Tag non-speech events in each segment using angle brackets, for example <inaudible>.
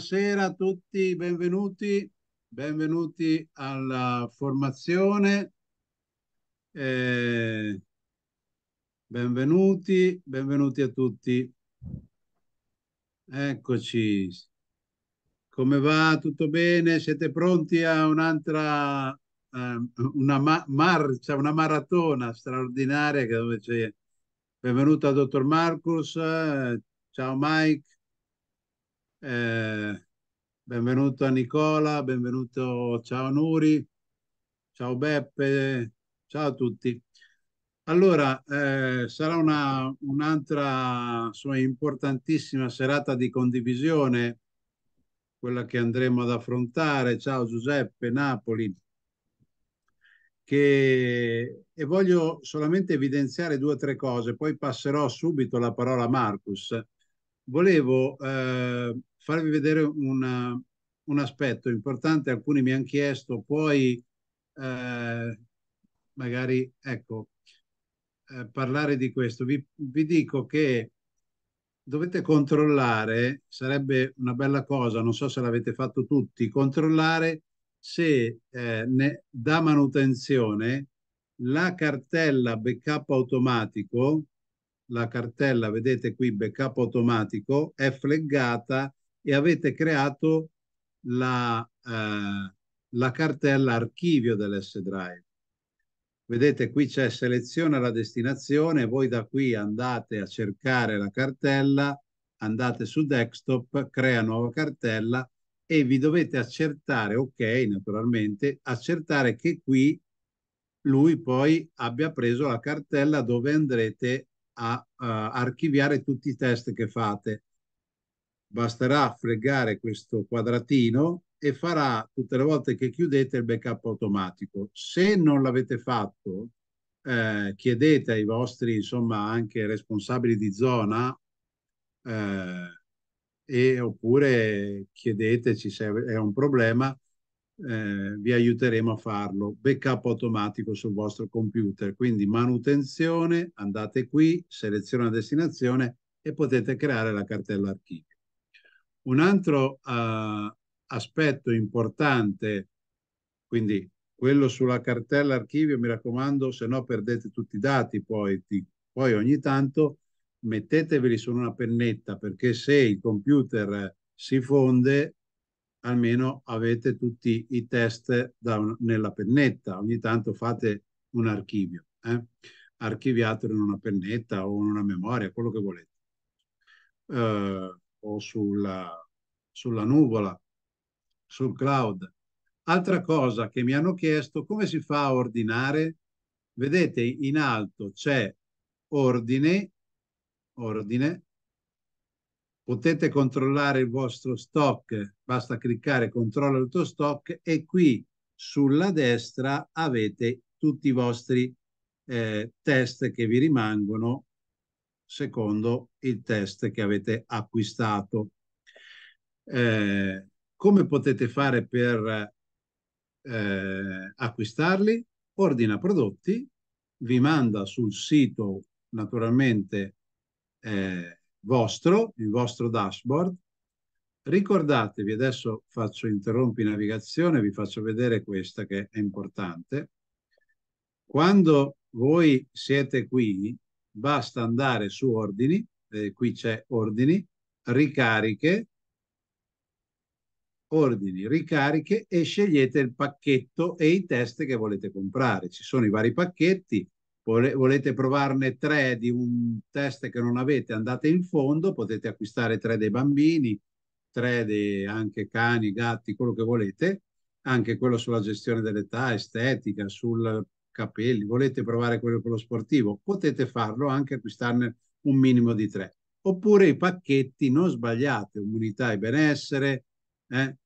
Buonasera a tutti, benvenuti, benvenuti alla formazione. Eh, benvenuti, benvenuti a tutti. Eccoci. Come va? Tutto bene? Siete pronti a un'altra eh, una ma marcia, una maratona straordinaria che dove c'è benvenuto al dottor Marcus. Eh, ciao Mike. Eh, benvenuto a Nicola, benvenuto, ciao Nuri, ciao Beppe, ciao a tutti. Allora, eh, sarà un'altra un importantissima serata di condivisione, quella che andremo ad affrontare. Ciao Giuseppe, Napoli. Che, e voglio solamente evidenziare due o tre cose, poi passerò subito la parola a Marcus. Volevo eh, farvi vedere una, eh, un aspetto importante, alcuni mi hanno chiesto, poi eh, magari, ecco, eh, parlare di questo. Vi, vi dico che dovete controllare, sarebbe una bella cosa, non so se l'avete fatto tutti, controllare se eh, ne, da manutenzione la cartella backup automatico, la cartella, vedete qui, backup automatico, è fleggata e avete creato la, eh, la cartella archivio dell'S-Drive. Vedete qui c'è seleziona la destinazione, voi da qui andate a cercare la cartella, andate su desktop, crea nuova cartella e vi dovete accertare, ok naturalmente, accertare che qui lui poi abbia preso la cartella dove andrete a, a eh, archiviare tutti i test che fate basterà fregare questo quadratino e farà tutte le volte che chiudete il backup automatico. Se non l'avete fatto, eh, chiedete ai vostri, insomma, anche responsabili di zona eh, e, oppure chiedeteci se è un problema, eh, vi aiuteremo a farlo. Backup automatico sul vostro computer, quindi manutenzione, andate qui, seleziona destinazione e potete creare la cartella archivio. Un altro uh, aspetto importante, quindi quello sulla cartella archivio, mi raccomando, se no perdete tutti i dati poi, ti, poi ogni tanto metteteveli su una pennetta perché se il computer si fonde almeno avete tutti i test un, nella pennetta, ogni tanto fate un archivio, eh? archiviatelo in una pennetta o in una memoria, quello che volete. Uh, o sulla, sulla nuvola, sul cloud. Altra cosa che mi hanno chiesto, come si fa a ordinare? Vedete in alto c'è ordine, ordine, potete controllare il vostro stock, basta cliccare controllo il tuo stock e qui sulla destra avete tutti i vostri eh, test che vi rimangono secondo il test che avete acquistato. Eh, come potete fare per eh, acquistarli? Ordina prodotti, vi manda sul sito naturalmente eh, vostro, il vostro dashboard. Ricordatevi, adesso faccio interrompi navigazione, vi faccio vedere questa che è importante. Quando voi siete qui, basta andare su ordini, eh, qui c'è ordini, ricariche, ordini, ricariche e scegliete il pacchetto e i test che volete comprare. Ci sono i vari pacchetti, volete provarne tre di un test che non avete, andate in fondo, potete acquistare tre dei bambini, tre dei anche cani, gatti, quello che volete, anche quello sulla gestione dell'età, estetica, sul capelli, volete provare quello con lo sportivo, potete farlo anche acquistarne un minimo di tre. Oppure i pacchetti, non sbagliate, immunità e benessere, eh?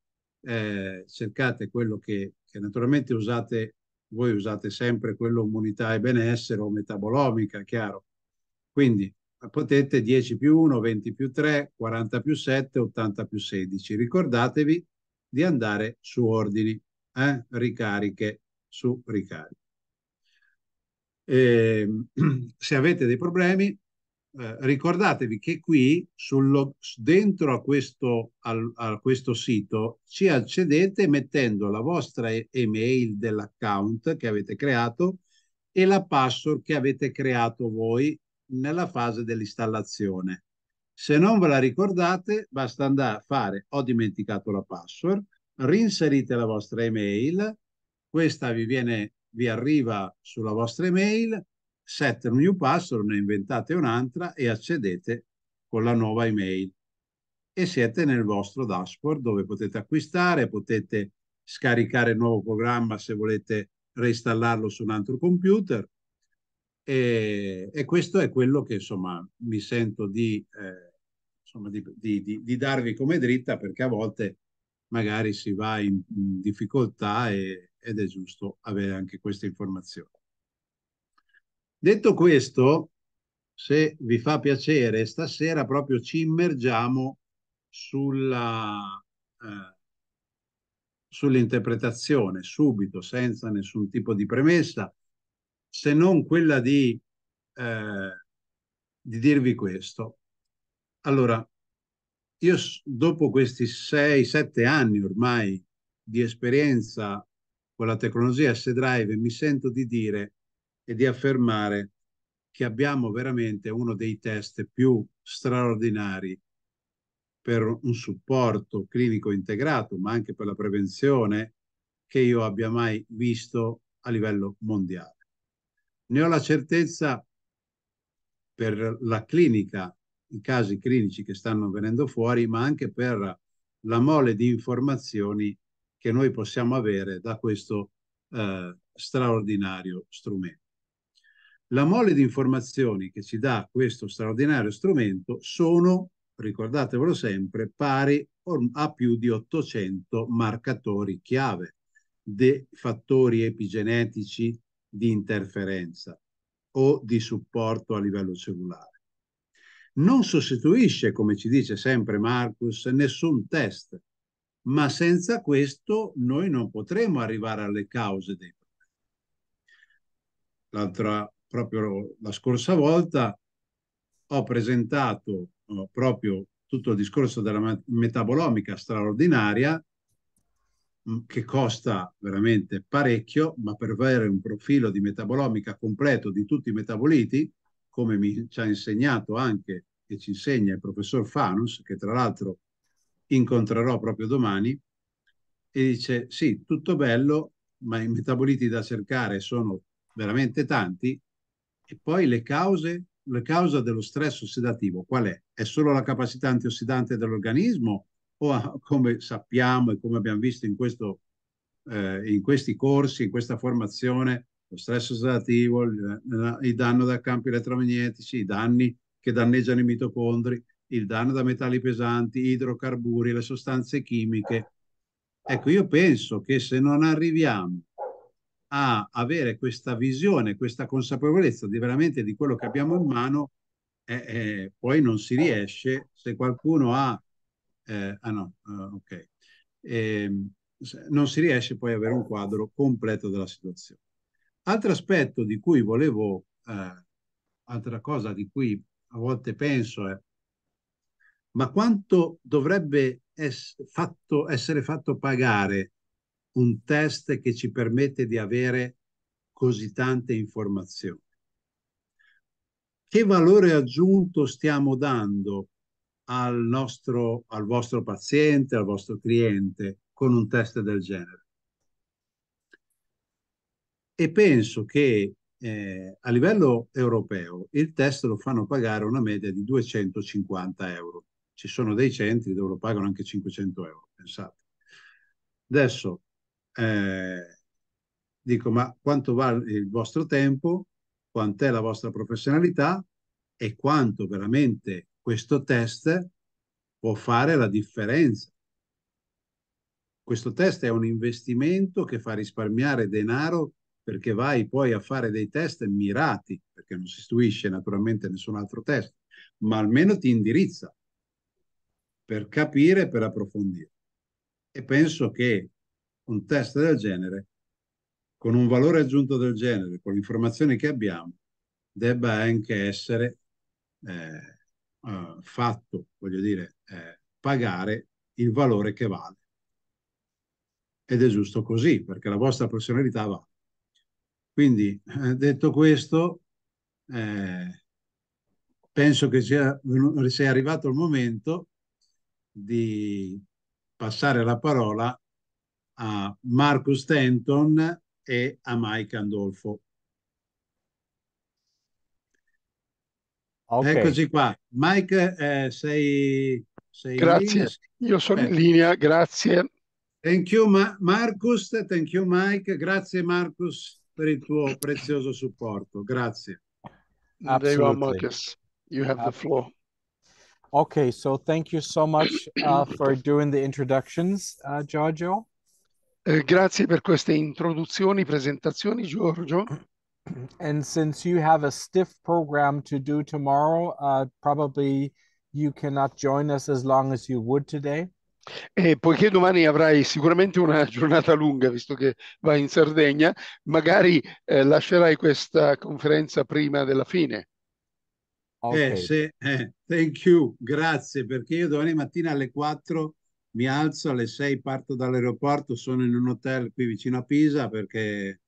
Eh, cercate quello che, che, naturalmente usate, voi usate sempre quello immunità e benessere o metabolomica, chiaro. Quindi eh, potete 10 più 1, 20 più 3, 40 più 7, 80 più 16. Ricordatevi di andare su ordini, eh? ricariche su ricariche. Eh, <clears throat> se avete dei problemi, eh, ricordatevi che qui sullo, dentro a questo, al, a questo, sito ci accedete mettendo la vostra email dell'account che avete creato e la password che avete creato voi nella fase dell'installazione. Se non ve la ricordate, basta andare a fare ho dimenticato la password, rinserite la vostra email, questa vi viene vi arriva sulla vostra email, set new password, ne inventate un'altra e accedete con la nuova email. E siete nel vostro dashboard dove potete acquistare, potete scaricare il nuovo programma se volete reinstallarlo su un altro computer. E, e questo è quello che insomma mi sento di, eh, insomma, di, di, di darvi come dritta perché a volte magari si va in, in difficoltà e, ed è giusto avere anche queste informazioni. Detto questo, se vi fa piacere, stasera proprio ci immergiamo sulla, eh, sull'interpretazione subito, senza nessun tipo di premessa, se non quella di, eh, di dirvi questo. Allora, io dopo questi 6-7 anni ormai di esperienza con la tecnologia S-Drive mi sento di dire e di affermare che abbiamo veramente uno dei test più straordinari per un supporto clinico integrato, ma anche per la prevenzione, che io abbia mai visto a livello mondiale. Ne ho la certezza per la clinica, i casi clinici che stanno venendo fuori, ma anche per la mole di informazioni che noi possiamo avere da questo eh, straordinario strumento. La mole di informazioni che ci dà questo straordinario strumento sono, ricordatevelo sempre, pari a più di 800 marcatori chiave di fattori epigenetici di interferenza o di supporto a livello cellulare. Non sostituisce, come ci dice sempre Marcus, nessun test ma senza questo noi non potremo arrivare alle cause dei problemi. L'altra, proprio la scorsa volta, ho presentato eh, proprio tutto il discorso della metabolomica straordinaria mm, che costa veramente parecchio, ma per avere un profilo di metabolomica completo di tutti i metaboliti, come mi ci ha insegnato anche e ci insegna il professor Fanus, che tra l'altro incontrerò proprio domani, e dice sì, tutto bello, ma i metaboliti da cercare sono veramente tanti e poi le cause, la causa dello stress ossidativo qual è? È solo la capacità antiossidante dell'organismo o come sappiamo e come abbiamo visto in, questo, eh, in questi corsi, in questa formazione, lo stress ossidativo, il, eh, il danno da campi elettromagnetici, i danni che danneggiano i mitocondri, il danno da metalli pesanti, idrocarburi, le sostanze chimiche. Eh. Ecco, io penso che se non arriviamo a avere questa visione, questa consapevolezza di veramente di quello che abbiamo in mano, eh, eh, poi non si riesce se qualcuno ha... Eh, ah no, eh, ok. Ehm, non si riesce poi ad avere un quadro completo della situazione. Altro aspetto di cui volevo, eh, altra cosa di cui a volte penso è ma quanto dovrebbe es fatto, essere fatto pagare un test che ci permette di avere così tante informazioni? Che valore aggiunto stiamo dando al, nostro, al vostro paziente, al vostro cliente con un test del genere? E penso che eh, a livello europeo il test lo fanno pagare una media di 250 euro ci sono dei centri dove lo pagano anche 500 euro, pensate. Adesso eh, dico, ma quanto vale il vostro tempo, quant'è la vostra professionalità e quanto veramente questo test può fare la differenza. Questo test è un investimento che fa risparmiare denaro perché vai poi a fare dei test mirati, perché non si istruisce naturalmente nessun altro test, ma almeno ti indirizza per capire e per approfondire. E penso che un test del genere, con un valore aggiunto del genere, con le informazioni che abbiamo, debba anche essere eh, eh, fatto, voglio dire, eh, pagare il valore che vale. Ed è giusto così, perché la vostra personalità va. Quindi, eh, detto questo, eh, penso che sia, sia arrivato il momento di passare la parola a Marcus Stanton e a Mike Andolfo. Okay. Eccoci qua. Mike, eh, sei, sei Grazie, io sono eh. in ecco. linea, grazie. Thank you Ma Marcus, thank you Mike, grazie Marcus per il tuo prezioso supporto, grazie. Absolutely. You have the floor. Okay, so thank you so much uh, <coughs> for doing the introductions, uh, Giorgio. Eh, grazie per queste introduzioni, presentazioni, Giorgio. <coughs> And since you have a stiff program to do tomorrow, uh, probably you cannot join us as long as you would today. E poiché domani avrai sicuramente una <laughs> giornata lunga, visto che vai in Sardegna, magari eh, lascerai questa conferenza prima della fine. Eh, okay. Eh, se, eh, thank you, grazie, perché io domani mattina alle 4 mi alzo, alle 6 parto dall'aeroporto, sono in un hotel qui vicino a Pisa perché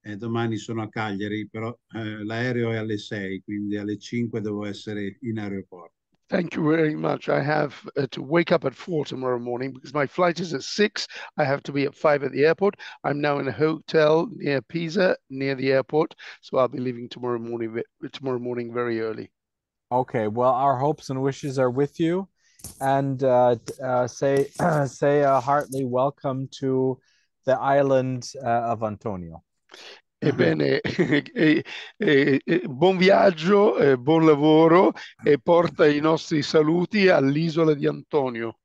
eh, domani sono a Cagliari, però eh, l'aereo è alle 6, quindi alle 5 devo essere in aeroporto. Thank you very much. I have uh, to wake up at four tomorrow morning because my flight is at six. I have to be at five at the airport. I'm now in a hotel near Pisa, near the airport, so I'll be leaving tomorrow morning. Tomorrow morning, very early. Okay, well, our hopes and wishes are with you, and uh, uh, say <clears throat> say a uh, heartily welcome to the island uh, of Antonio. Ebbene, eh, eh, eh, buon viaggio, buon lavoro e porta i nostri saluti all'isola di Antonio.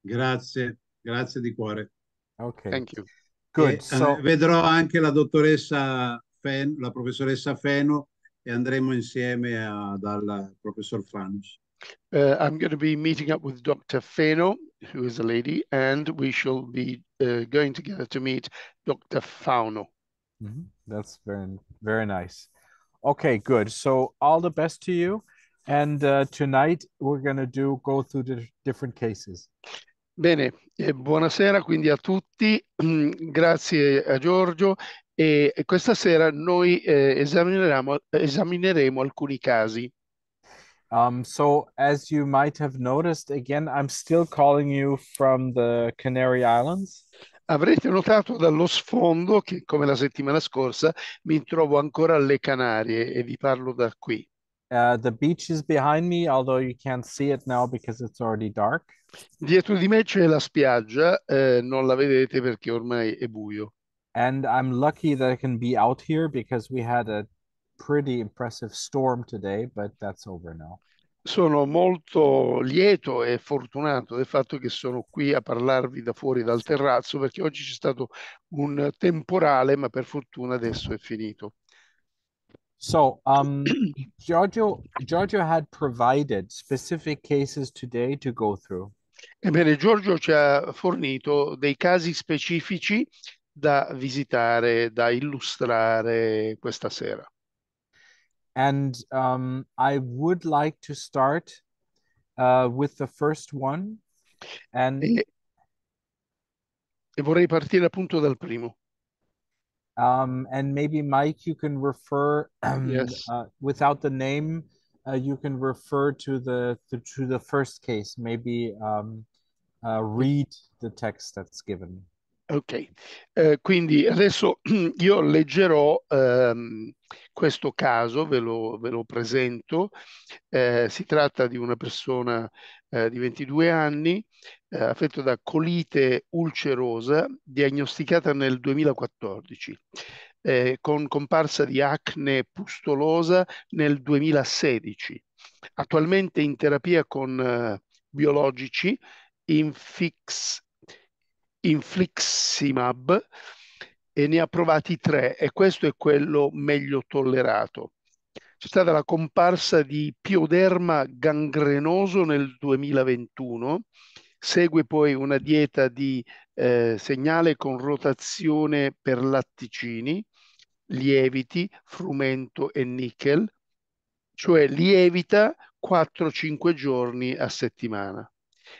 Grazie, grazie di cuore. Ok. Thank you. Good. Eh, so... Vedrò anche la dottoressa Fen, la professoressa Feno e andremo insieme a, dal professor Fanus. Uh, I'm going to be meeting up with Dr. Feno, who is a lady, and we shall be uh, going together to meet Dr. Fauno. Mm -hmm. That's very, very nice. Okay, good. So all the best to you. And uh, tonight we're going to go through the different cases. Bene, buonasera quindi a tutti, <clears throat> grazie a Giorgio e questa sera noi eh, esamineremo, esamineremo alcuni casi. Um, so, as you might have noticed, again, I'm still calling you from the Canary Islands. Avrete notato dallo sfondo che, come la settimana scorsa, mi trovo ancora alle Canarie e vi parlo da qui. Uh, the beach is behind me, although you can't see it now because it's already dark. Dietro di me c'è la spiaggia, eh, non la vedete perché ormai è buio. And I'm lucky that I can be out here because we had a pretty impressive storm today, but that's over now. Sono molto lieto e fortunato del fatto che sono qui a parlarvi da fuori dal terrazzo perché oggi c'è stato un temporale, ma per fortuna adesso è finito. So, um, Giorgio, Giorgio had provided specific cases today to go through. Ebbene, Giorgio ci ha fornito dei casi specifici da visitare, da illustrare questa sera. And um, I would like to start uh, with the first one. And... E, e, vorrei partire appunto dal primo. Um, and maybe Mike, you can refer um, <clears throat> yes. uh, without the name. Uh, you can refer to the, the to the first case. Maybe um, uh, read the text that's given. Ok, eh, quindi adesso <clears throat> io leggerò ehm, questo caso, ve lo, ve lo presento. Eh, si tratta di una persona eh, di 22 anni eh, affetto da colite ulcerosa, diagnosticata nel 2014, eh, con comparsa di acne pustolosa nel 2016. Attualmente in terapia con eh, biologici, in fix, infliximab e ne ha provati tre e questo è quello meglio tollerato. C'è stata la comparsa di pioderma gangrenoso nel 2021, segue poi una dieta di eh, segnale con rotazione per latticini, lieviti, frumento e nickel, cioè lievita 4-5 giorni a settimana.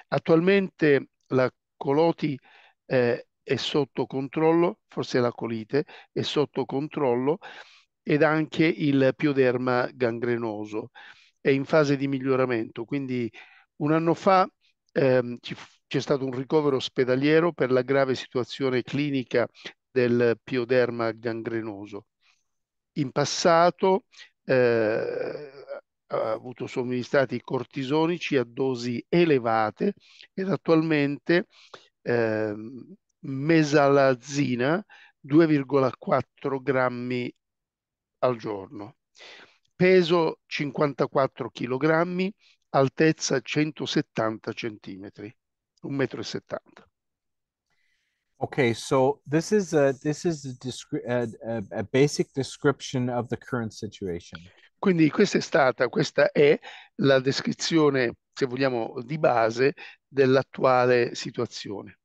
Attualmente la Coloti eh, è sotto controllo, forse la colite è sotto controllo ed anche il pioderma gangrenoso è in fase di miglioramento. Quindi un anno fa ehm, c'è stato un ricovero ospedaliero per la grave situazione clinica del pioderma gangrenoso. In passato eh, ha avuto somministrati cortisonici a dosi elevate ed attualmente eh, mesalazina 2,4 grammi al giorno. Peso 54 kg, altezza 170 centimetri, 1,70 m. Okay, so this is a this is a, a, a, basic description of the current situation. Quindi questa è stata questa è la descrizione, se vogliamo, di base dell'attuale situazione.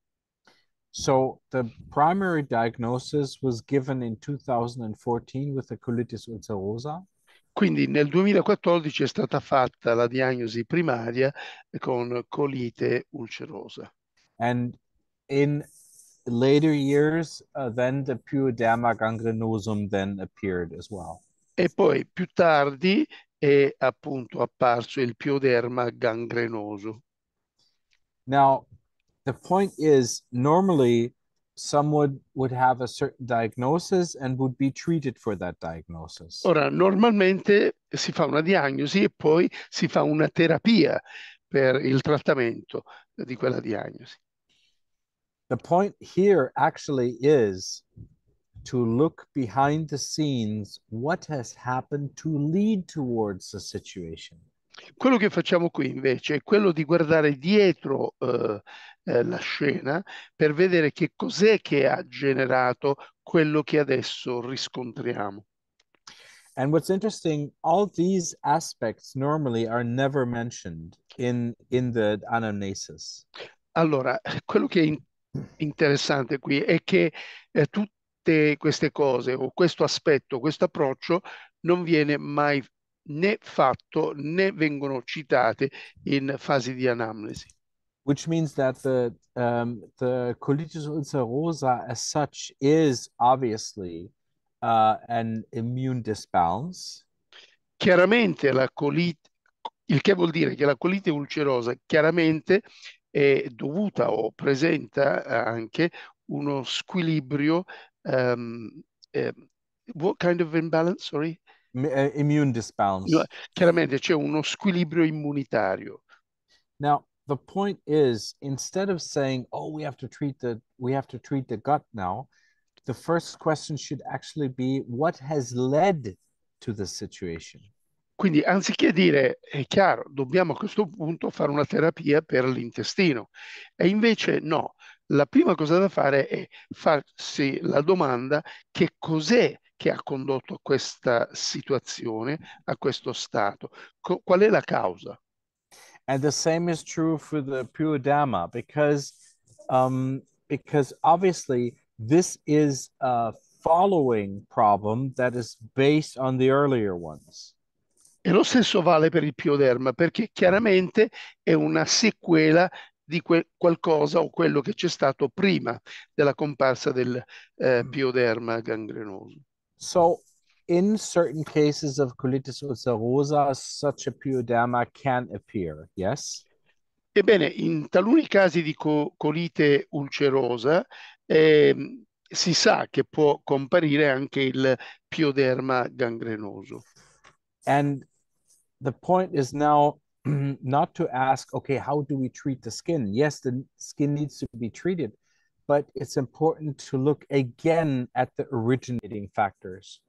So the primary diagnosis was given in 2014 with the colitis ulcerosa. Quindi nel 2014 è stata fatta la diagnosi primaria con colite ulcerosa. And in later years uh, then the pyoedema gangrenosum then appeared as well. E poi più tardi è appunto apparso il pioderma gangrenoso. Now, the point is normally someone would have a certain diagnosis and would be treated for that diagnosis. Ora, normalmente si fa una diagnosi e poi si fa una terapia per il trattamento di quella diagnosi. The point here actually is to look behind the scenes what has happened to lead towards the situation. Quello che facciamo qui invece è quello di guardare dietro eh, eh, la scena per vedere che cos'è che ha generato quello che adesso riscontriamo. And what's interesting, all these aspects normally are never mentioned in, in the anamnesis. Allora, quello che è interessante qui è che eh, tutte queste cose o questo aspetto, questo approccio non viene mai né fatto né vengono citate in fase di anamnesi. Which means that the, um, the colitis ulcerosa as such is obviously uh, an immune disbalance. Chiaramente la colite, il che vuol dire che la colite ulcerosa chiaramente è dovuta o presenta anche uno squilibrio um, um, what kind of imbalance, sorry? Eh, immune disbalance. Cioè, chiaramente c'è uno squilibrio immunitario. Now, the point is instead of saying, "Oh, we have to treat the we have to treat the gut now," the first question should actually be what has led to the situation. Quindi anziché dire, è chiaro, dobbiamo a questo punto fare una terapia per l'intestino. E invece no, la prima cosa da fare è farsi la domanda che cos'è che ha condotto a questa situazione, a questo stato. Co- qual è la causa? And the same is true for the pure Dhamma, because, um, because obviously this is a following problem that is based on the earlier ones. E lo stesso vale per il Pioderma, perché chiaramente è una sequela di que- qualcosa o quello che c'è stato prima della comparsa del eh, Pioderma gangrenoso. So in certain cases of colitis ulcerosa, such a pyoderma can appear, yes? Ebbene, in taluni casi di colite ulcerosa eh, si sa che può comparire anche il pioderma gangrenoso. And the point is now <clears throat> not to ask, okay, how do we treat the skin? Yes, the skin needs to be treated, but it's important to look again at the originating factors.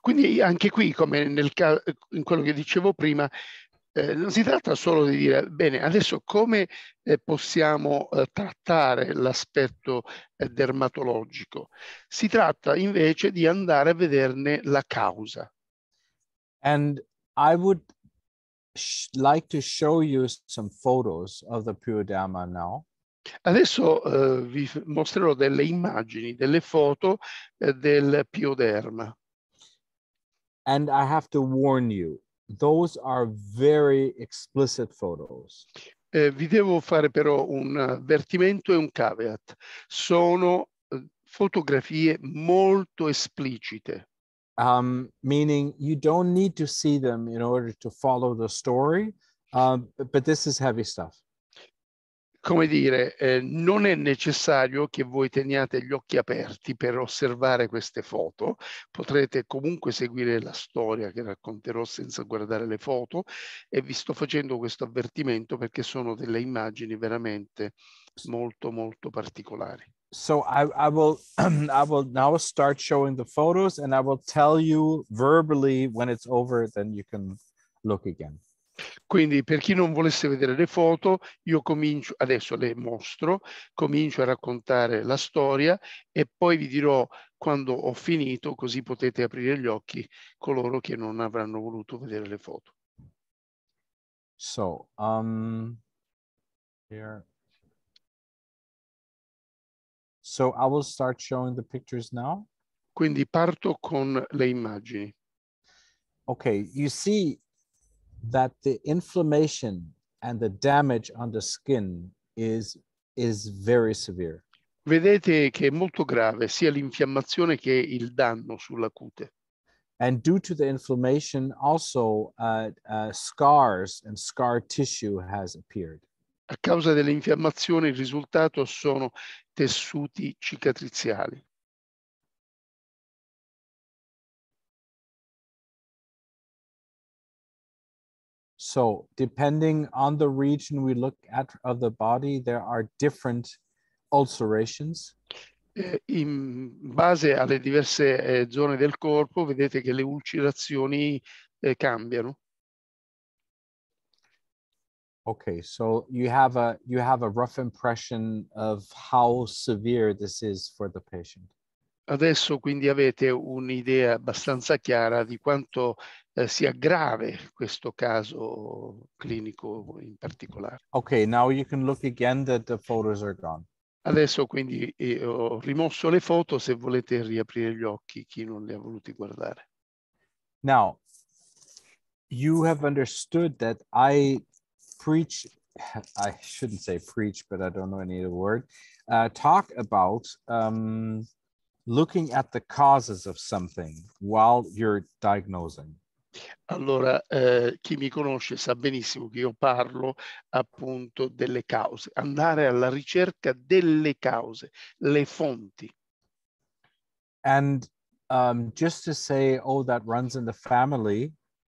Quindi anche qui, come nel caso, in quello che dicevo prima, eh, non si tratta solo di dire, bene, adesso come eh, possiamo eh, trattare l'aspetto eh, dermatologico? Si tratta invece di andare a vederne la causa. And I would like to show you some photos of the Puridama now. Adesso eh, vi mostrerò delle immagini, delle foto eh, del pioderma. And I have to warn you, those are very explicit photos. Eh, vi devo fare però un avvertimento e un caveat. Sono eh, fotografie molto esplicite. Um, meaning you don't need to see them in order to follow the story, uh, but this is heavy stuff come dire, eh, non è necessario che voi teniate gli occhi aperti per osservare queste foto, potrete comunque seguire la storia che racconterò senza guardare le foto e vi sto facendo questo avvertimento perché sono delle immagini veramente molto molto particolari. So I, I will <clears throat> I will now start showing the photos and I will tell you verbally when it's over then you can look again. Quindi per chi non volesse vedere le foto, io comincio, adesso le mostro, comincio a raccontare la storia e poi vi dirò quando ho finito, così potete aprire gli occhi coloro che non avranno voluto vedere le foto. So, um, here. So I will start showing the pictures now. Quindi parto con le immagini. Ok, you see that the inflammation and the damage on the skin is, is very severe. Vedete che è molto grave sia l'infiammazione che il danno sulla cute. And due to the inflammation, also uh, uh, scars and scar tissue has appeared. A causa dell'infiammazione, il risultato sono tessuti cicatriziali. So depending on the region we look at of the body, there are different ulcerations. In base alle diverse eh, zone del corpo, vedete che le ulcerazioni eh, cambiano. Okay, so you have a you have a rough impression of how severe this is for the patient. Adesso quindi avete un'idea abbastanza chiara di quanto eh, sia grave questo caso clinico in particolare. Ok, now you can look again that the photos are gone. Adesso quindi eh, ho rimosso le foto se volete riaprire gli occhi chi non le ha voluti guardare. Now, you have understood that I preach, I shouldn't say preach, but I don't know any other word, uh, talk about um, looking at the causes of something while you're diagnosing. Allora, eh, chi mi conosce sa benissimo che io parlo appunto delle cause, andare alla ricerca delle cause, le fonti. And um, just to say, oh, that runs in the family,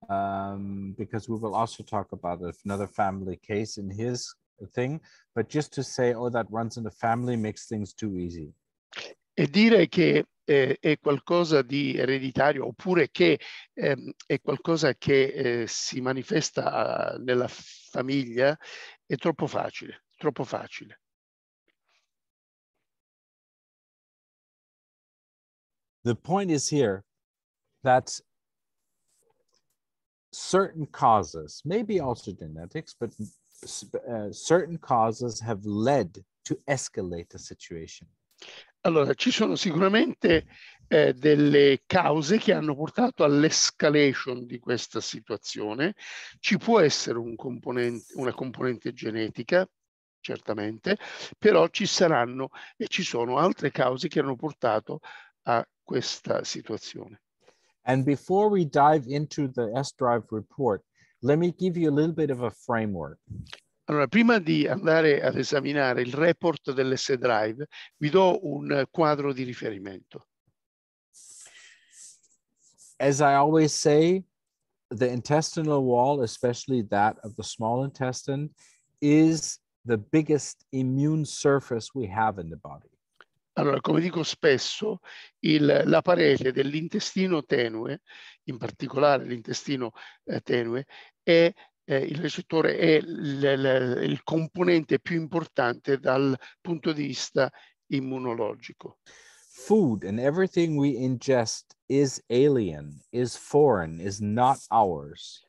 um, because we will also talk about another family case in his thing, but just to say, oh, that runs in the family makes things too easy. E dire che eh, è qualcosa di ereditario oppure che ehm, è qualcosa che eh, si manifesta ah, nella famiglia è troppo facile, troppo facile. The point is here that certain causes, maybe also genetics, but uh, certain causes have led to escalate the situation. Allora, ci sono sicuramente eh, delle cause che hanno portato all'escalation di questa situazione. Ci può essere un componente, una componente genetica, certamente, però ci saranno e ci sono altre cause che hanno portato a questa situazione. And before we dive into the S-Drive report, let me give you a little bit of a framework. Allora, prima di andare ad esaminare il report dell'S-Drive, vi do un quadro di riferimento. As I always say, the intestinal wall, especially that of the small intestine, is the biggest immune surface we have in the body. Allora, come dico spesso, il, la parete dell'intestino tenue, in particolare l'intestino eh, tenue, è eh, il recettore è l- l- il componente più importante dal punto di vista immunologico. Food and everything we ingest is alien, is foreign, is not ours.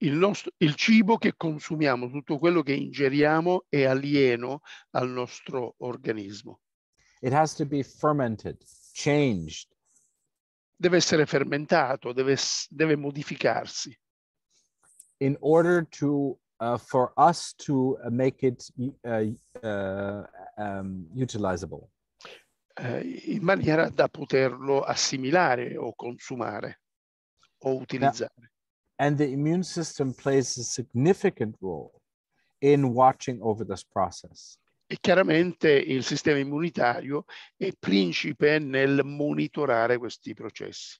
Il, nostro, il cibo che consumiamo, tutto quello che ingeriamo è alieno al nostro organismo. It has to be fermented, changed. Deve essere fermentato, deve, deve modificarsi. in order to uh, for us to uh, make it uh, uh, um, utilizable. Eh, in maniera da poterlo assimilare o consumare o utilizzare. Now, and the immune system plays a significant role in watching over this process. E chiaramente il sistema immunitario è principe nel monitorare questi processi.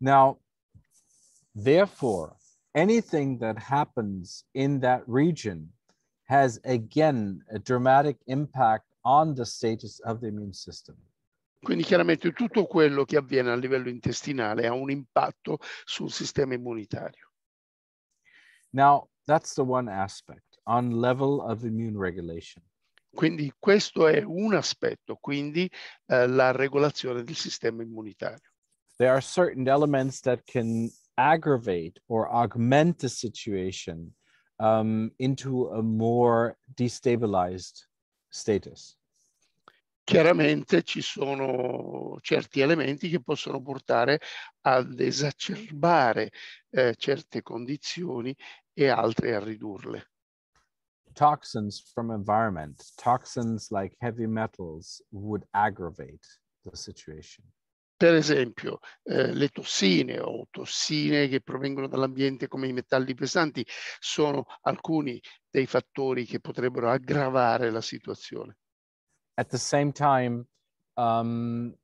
Now, therefore, anything that happens in that region has again a dramatic impact on the status of the immune system. Quindi chiaramente tutto quello che avviene a livello intestinale ha un impatto sul sistema immunitario. Now, that's the one aspect on level of immune regulation. Quindi questo è un aspetto, quindi eh, la regolazione del sistema immunitario. There are certain elements that can aggravate or augment the situation um, into a more destabilized status. Chiaramente ci sono certi elementi che possono portare ad esacerbare eh, certe condizioni e altre a ridurle. Toxins from environment, toxins like heavy metals would aggravate the situation. per esempio eh, le tossine o tossine che provengono dall'ambiente come i metalli pesanti sono alcuni dei fattori che potrebbero aggravare la situazione. At the same time, um,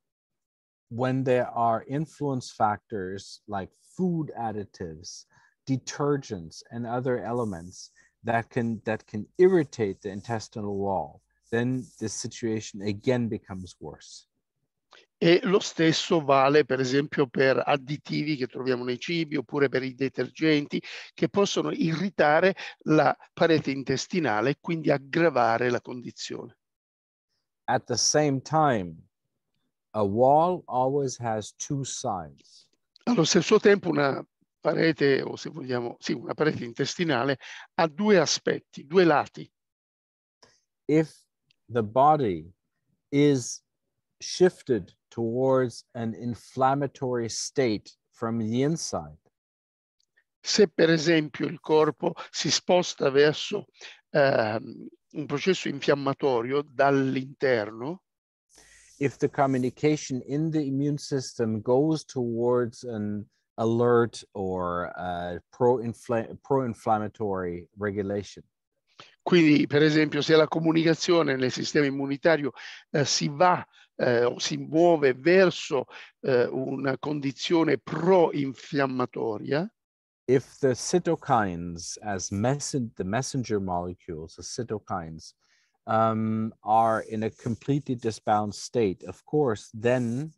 when there are influence factors like food additives, detergents and other elements that can that can irritate the intestinal wall, then the situation again becomes worse. E lo stesso vale per esempio per additivi che troviamo nei cibi oppure per i detergenti che possono irritare la parete intestinale e quindi aggravare la condizione. At the same time, a wall always has two sides. Allo stesso tempo una parete o se vogliamo, sì, una parete intestinale ha due aspetti, due lati. If the body is shifted towards an inflammatory state from the inside. Se per esempio il corpo si sposta verso um, un processo infiammatorio dall'interno, if the communication in the immune system goes towards an alert or pro-inflammatory regulation. Quindi, per esempio, se la comunicazione nel sistema immunitario eh, si va eh, si muove verso eh, una condizione pro-infiammatoria. If the cytokines, as messen- the messenger molecules, the cytokines, um, are in a completely disbound state, of course, then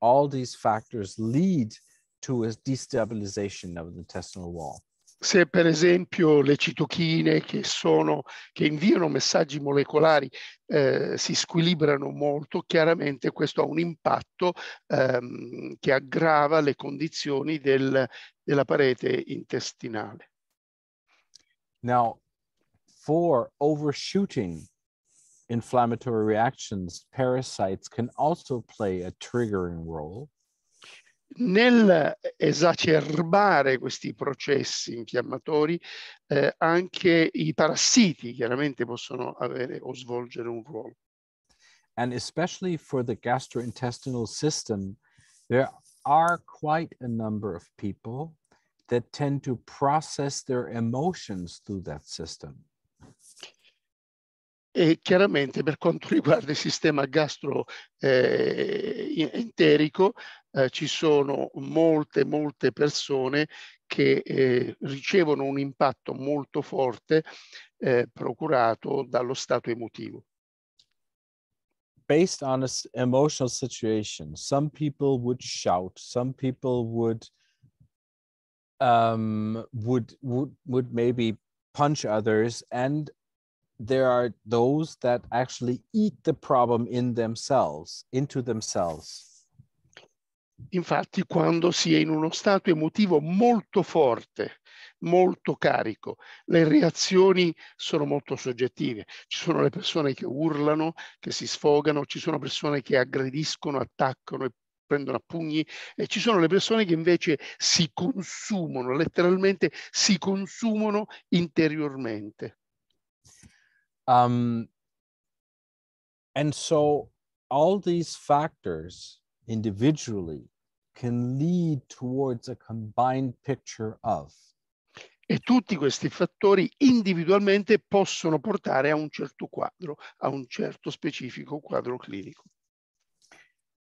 all these factors lead to a destabilization of the intestinal wall se per esempio le citochine che, sono, che inviano messaggi molecolari eh, si squilibrano molto, chiaramente questo ha un impatto ehm, che aggrava le condizioni del, della parete intestinale. Now, for overshooting inflammatory reactions, parasites can also play a triggering role nel esacerbare questi processi infiammatori, eh, anche i parassiti chiaramente possono avere o svolgere un ruolo. And especially for the gastrointestinal system, there are quite a number of people that tend to process their emotions through that system e chiaramente per quanto riguarda il sistema gastroenterico eh, eh, ci sono molte molte persone che eh, ricevono un impatto molto forte eh, procurato dallo stato emotivo. Based on an emotional situation, some people would shout, some people would um, would would would maybe punch others and there are those that actually eat the problem in themselves, into themselves. Infatti, quando si è in uno stato emotivo molto forte, molto carico, le reazioni sono molto soggettive. Ci sono le persone che urlano, che si sfogano, ci sono persone che aggrediscono, attaccano e prendono a pugni e ci sono le persone che invece si consumano, letteralmente si consumano interiormente. Um, and so all these factors individually can lead towards a combined picture of. E tutti questi fattori individualmente possono portare a un certo quadro, a un certo specifico quadro clinico.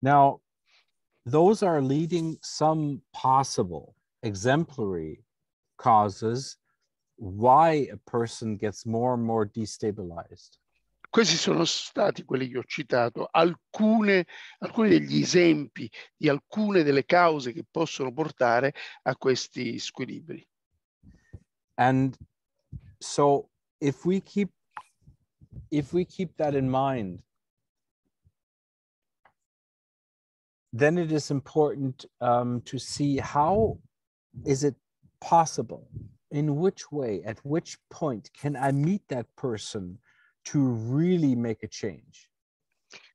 Now, those are leading some possible exemplary causes why a person gets more and more destabilized. Questi sono stati quelli che ho citato, alcune, alcuni degli esempi di alcune delle cause che possono portare a questi squilibri. And so if we keep if we keep that in mind, then it is important um, to see how is it possible in which way, at which point can I meet that person to really make a change?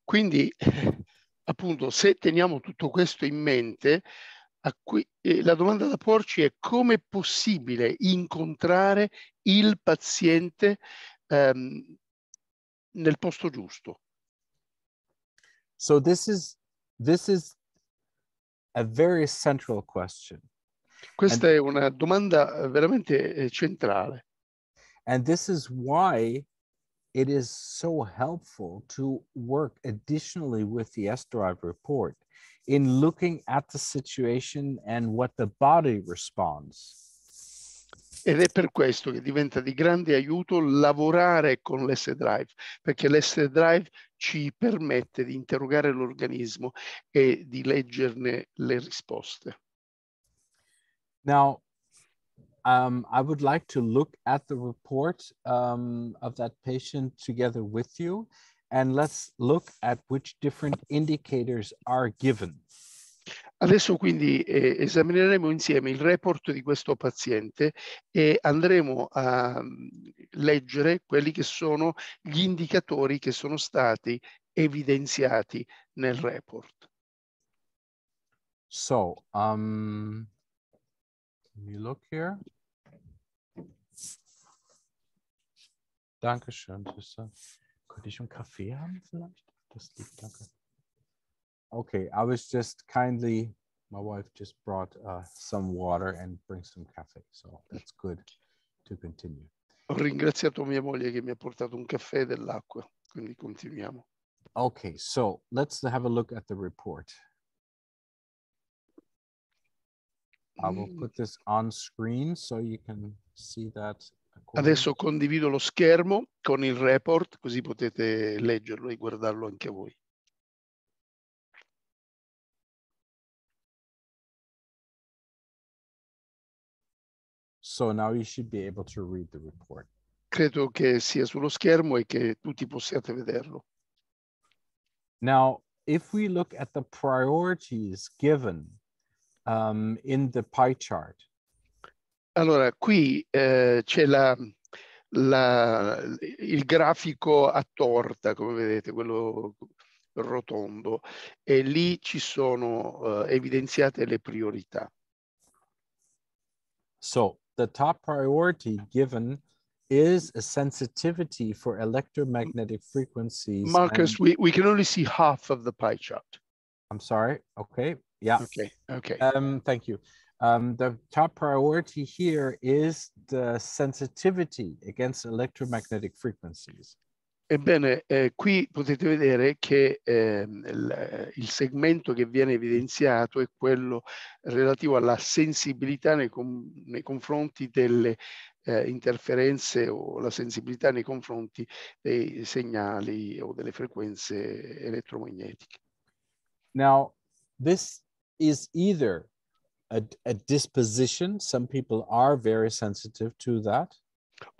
Quindi, <laughs> appunto, se teniamo tutto questo in mente, qui, eh, la domanda da porci è come è possibile incontrare il paziente um, nel posto giusto. So this is, this is a very central question. Questa and, è una domanda eh, veramente eh, centrale. And this is why it is so helpful to work additionally with the SDRive report in looking at the situation and what the body responds. Ed è per questo che diventa di grande aiuto lavorare con l'S-Drive, perché l'S-Drive ci permette di interrogare l'organismo e di leggerne le risposte. Now, um, I would like to look at the report um, of that patient together with you, and let's look at which different indicators are given. Adesso quindi eh, esamineremo insieme il report di questo paziente e andremo a mm, leggere quelli che sono gli indicatori che sono stati evidenziati nel report. So, um you look here. Dankeschön, Süße. Könnte ich einen Kaffee haben vielleicht? Das liegt, danke. Okay, I was just kindly, my wife just brought uh, some water and bring some coffee, so that's good to continue. Ho ringraziato mia moglie che mi ha portato un caffè e dell'acqua, quindi continuiamo. Okay, so let's have a look at the report. I will mm. put this on screen so you can see that. Adesso condivido lo schermo con il report così potete leggerlo e guardarlo anche voi. So now you should be able to read the report. Credo che sia sullo schermo e che tutti possiate vederlo. Now, if we look at the priorities given um, in the pie chart? Allora, qui eh, c'è la, la, il grafico a torta, come vedete, quello rotondo, e lì ci sono eh, evidenziate le priorità. So, the top priority given is a sensitivity for electromagnetic frequencies. Marcus, and... we, we can only see half of the pie chart. I'm sorry. Okay. Yeah. Okay. Okay. Um, thank you. Um, the top priority here is the sensitivity against electromagnetic frequencies. Ebbene, eh, qui potete vedere che eh, il segmento che viene evidenziato è quello relativo alla sensibilità nei, com nei confronti delle eh, interferenze o la sensibilità nei confronti dei segnali o delle frequenze elettromagnetiche. Now, this is either a, a disposition, some people are very sensitive to that.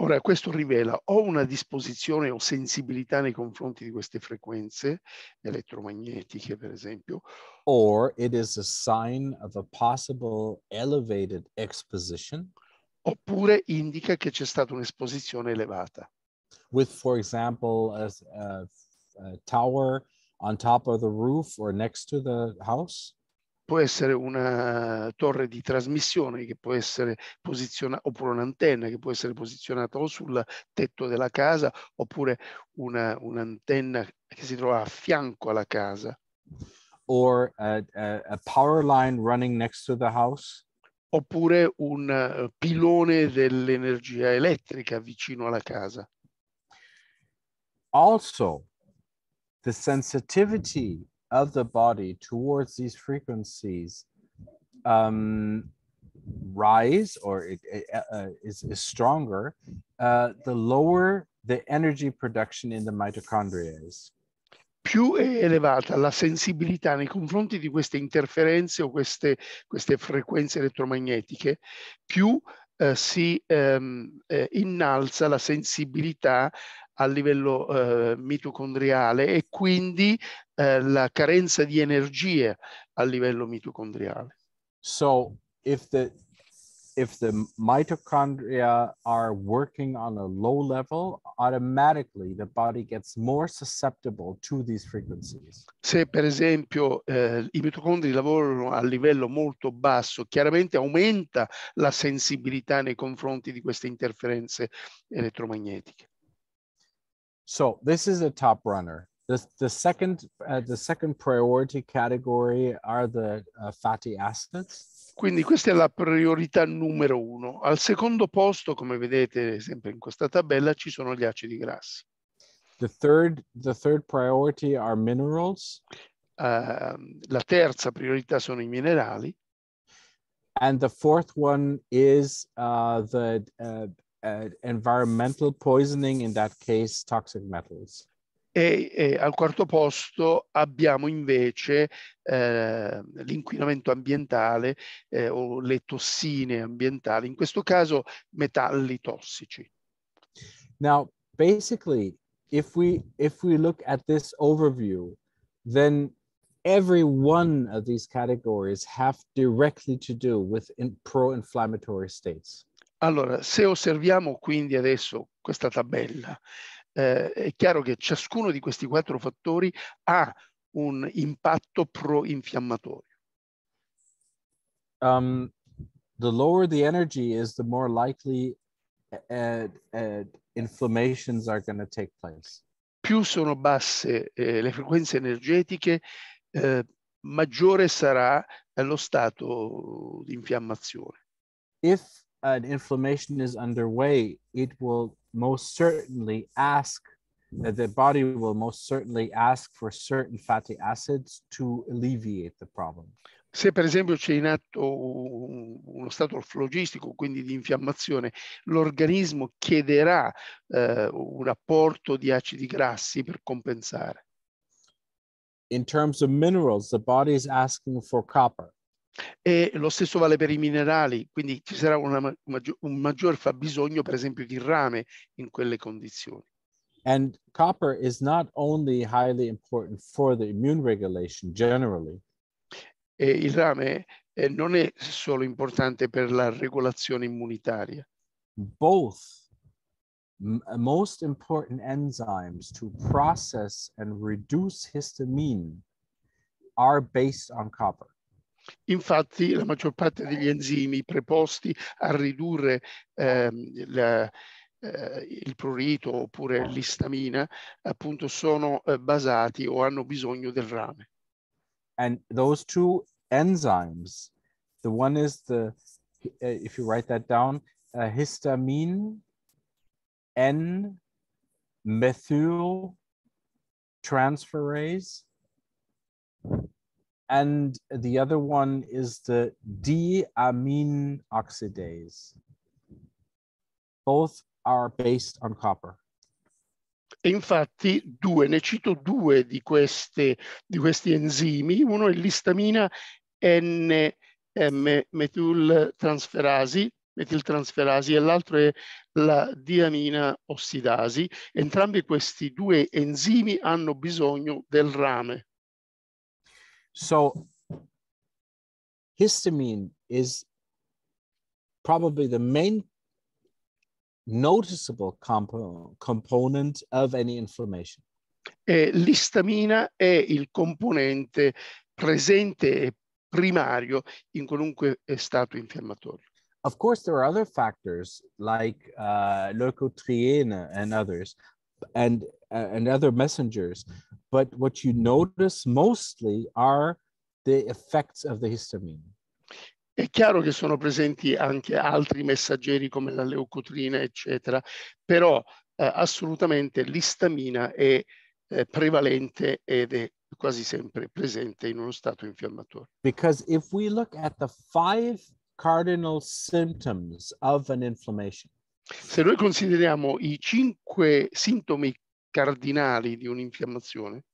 Ora, questo rivela o una disposizione o sensibilità nei confronti di queste frequenze elettromagnetiche, per esempio. Or it is a sign of a possible elevated exposition. Oppure indica che c'è stata un'esposizione elevata. With, for example, a, a, a tower on top of the roof or next to the house. può essere una torre di trasmissione che può essere posizionata, oppure un'antenna che può essere posizionata o sul tetto della casa, oppure una, un'antenna che si trova a fianco alla casa. Or a, a, a power line running next to the house. Oppure un eh, pilone dell'energia elettrica vicino alla casa. Also, the sensitivity of the body towards these frequencies um, rise or it, it, uh, uh, is, is, stronger, uh, the lower the energy production in the mitochondria is. Più è elevata la sensibilità nei confronti di queste interferenze o queste, queste frequenze elettromagnetiche, più eh, si ehm, eh, innalza la sensibilità a livello eh, mitocondriale e quindi eh, la carenza di energie a livello mitocondriale. So if the if the mitochondria are working on a low level, automatically the body gets more susceptible to these frequencies. Se per esempio eh, i mitocondri lavorano a livello molto basso, chiaramente aumenta la sensibilità nei confronti di queste interferenze elettromagnetiche. So this is a top runner. The, the second uh, the second priority category are the uh, fatty acids. Quindi questa è la priorità numero uno. Al secondo posto, come vedete sempre in questa tabella, ci sono gli acidi grassi. The third, the third priority are minerals. Uh, la terza priorità sono i minerali. And the fourth one is uh, the uh, uh, environmental poisoning, in that case toxic metals. E, e, al quarto posto abbiamo invece eh, l'inquinamento ambientale eh, o le tossine ambientali, in questo caso metalli tossici. Now, basically, if we if we look at this overview, then every one of these categories have directly to do with pro-inflammatory states. Allora, se osserviamo quindi adesso questa tabella, eh, è chiaro che ciascuno di questi quattro fattori ha un impatto pro-infiammatorio. Um, the lower the energy is, the more likely uh, uh, inflammations are going to take place. Più sono basse eh, le frequenze energetiche, eh, maggiore sarà lo stato di infiammazione. If an inflammation is underway, it will most certainly ask that the body will most certainly ask for certain fatty acids to alleviate the problem. Se per esempio c'è in atto uno stato flogistico, quindi di infiammazione, l'organismo chiederà eh, un apporto di acidi grassi per compensare. In terms of minerals, the body is asking for copper. E lo stesso vale per i minerali, quindi ci sarà una, un maggior fabbisogno, per esempio, di rame in quelle condizioni. And copper is not only highly important for the immune regulation generally. E il rame eh, non è solo importante per la regolazione immunitaria. Both most important enzymes to process and reduce histamine are based on copper. Infatti la maggior parte degli enzimi preposti a ridurre ehm, la, eh, il prurito oppure l'istamina appunto sono eh, basati o hanno bisogno del rame. And those two enzymes, the one is the, eh, if you write that down, uh, histamine N methyl transferase and the other one is the D-amine oxidase. Both are based on copper. E infatti due, ne cito due di, queste, di questi enzimi. Uno è l'istamina N-metiltransferasi, metiltransferasi e l'altro è la diamina ossidasi. Entrambi questi due enzimi hanno bisogno del rame. So histamine is probably the main noticeable compo component of any inflammation. Eh, l'istamina è il componente presente e primario in qualunque stato infiammatorio. Of course, there are other factors like uh, leukotriene and others, and and other messengers. But what you notice mostly are the effects of the histamine. È chiaro che sono presenti anche altri messaggeri come la leucotrina, eccetera, però eh, assolutamente l'istamina è eh, prevalente ed è quasi sempre presente in uno stato infiammatorio. Because if we look at the five cardinal symptoms of an inflammation. Se noi consideriamo i cinque sintomi cardinali di un'infiammazione?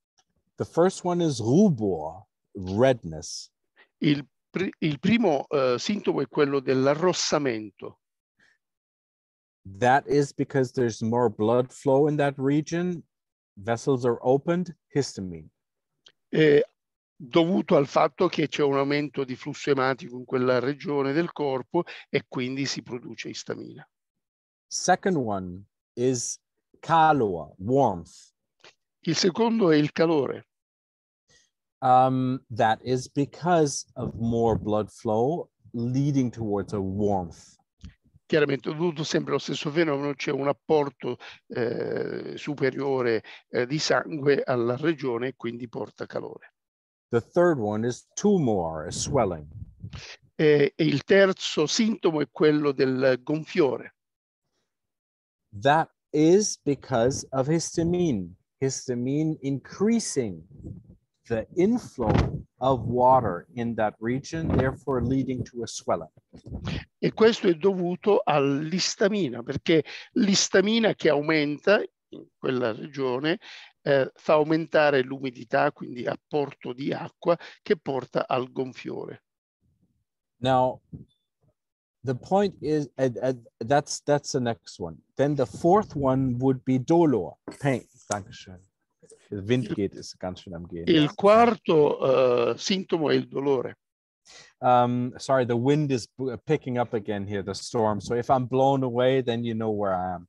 The first one is rubor, redness. Il, pr- il primo uh, sintomo è quello dell'arrossamento. That is because there's more blood flow in that region, vessels are opened, histamine. E dovuto al fatto che c'è un aumento di flusso ematico in quella regione del corpo e quindi si produce istamina. Second one is Calor, warmth. Il secondo è il calore. Um, that is because of more blood flow leading towards a warmth. Chiaramente, dovuto sempre allo stesso fenomeno, c'è un apporto eh, superiore eh, di sangue alla regione e quindi porta calore. The third one is tumor, a swelling. E, e il terzo sintomo è quello del gonfiore. That is because of histamine. Histamine increasing the inflow of water in that region, therefore leading to a swelling. E questo è dovuto all'istamina, perché l'istamina che aumenta in quella regione eh, fa aumentare l'umidità, quindi apporto di acqua che porta al gonfiore. Now, the point is uh, uh, that's that's the next one. Then the fourth one would be Dolor, pain. Dankeschön. The Wind geht, ist ganz schön am Gehen. Il quarto uh, sintomo è il dolore. Um, sorry, the wind is uh, picking up again here, the storm. So if I'm blown away, then you know where I am.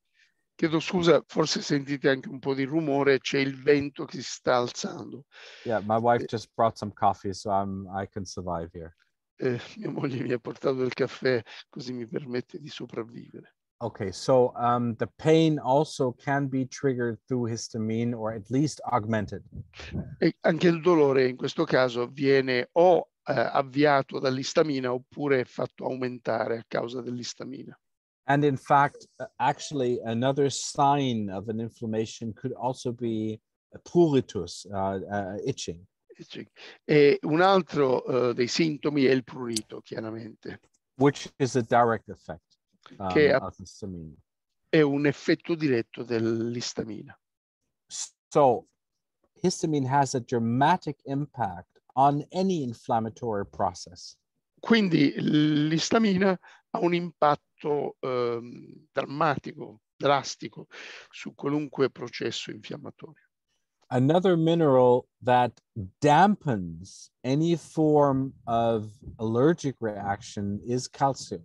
Chiedo scusa, forse sentite anche un po' di rumore, c'è il vento che si sta alzando. Yeah, my wife eh. just brought some coffee, so I'm, I can survive here. eh, <laughs> mia moglie mi ha portato del caffè così mi permette di sopravvivere. Okay, so um, the pain also can be triggered through histamine or at least augmented. E anche il dolore in questo caso viene o eh, avviato dall'istamina oppure fatto aumentare a causa dell'istamina. And in fact, actually, another sign of an inflammation could also be a puritus, uh, uh, itching. E un altro uh, dei sintomi è il prurito, chiaramente. Which is a direct effect um, che è, è un effetto diretto dell'istamina. So, histamine has a dramatic impact on any inflammatory process. Quindi l'istamina ha un impatto um, drammatico, drastico su qualunque processo infiammatorio. another mineral that dampens any form of allergic reaction is calcium.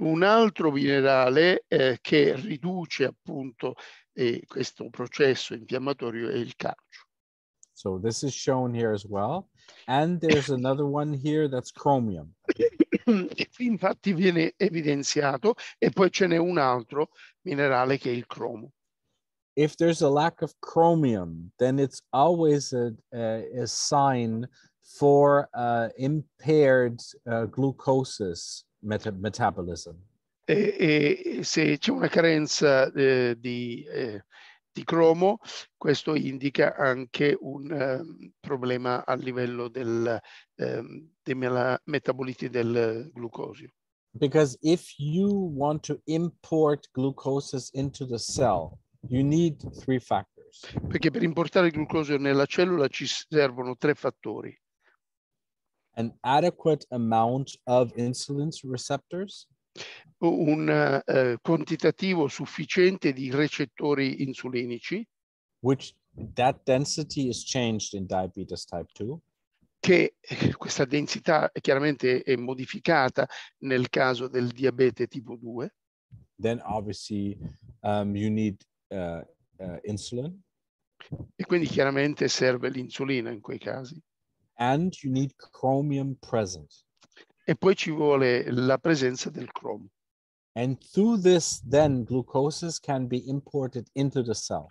Un altro minerale eh, che riduce appunto eh, questo processo infiammatorio è il calcio. So this is shown here as well. And there's another one here that's chromium. <coughs> infatti viene evidenziato e poi ce n'è un altro minerale che è il cromo if there's a lack of chromium, then it's always a, a, a sign for uh, impaired uh, glucosis meta metabolism. E, e, se c'è una carenza eh, di, eh, di, cromo, questo indica anche un um, problema a livello del, um, dei metaboliti del glucosio. Because if you want to import glucoses into the cell, you need three factors. Perché per importare il glucosio nella cellula ci servono tre fattori. An adequate amount of insulin receptors. Un uh, quantitativo sufficiente di recettori insulinici. Which that density is changed in diabetes type 2 che eh, questa densità chiaramente è modificata nel caso del diabete tipo 2. Then obviously um, you need uh, uh, insulin. E quindi chiaramente serve l'insulina in quei casi. And you need chromium present. E poi ci vuole la presenza del cromo. And through this, then glucoses can be imported into the cell.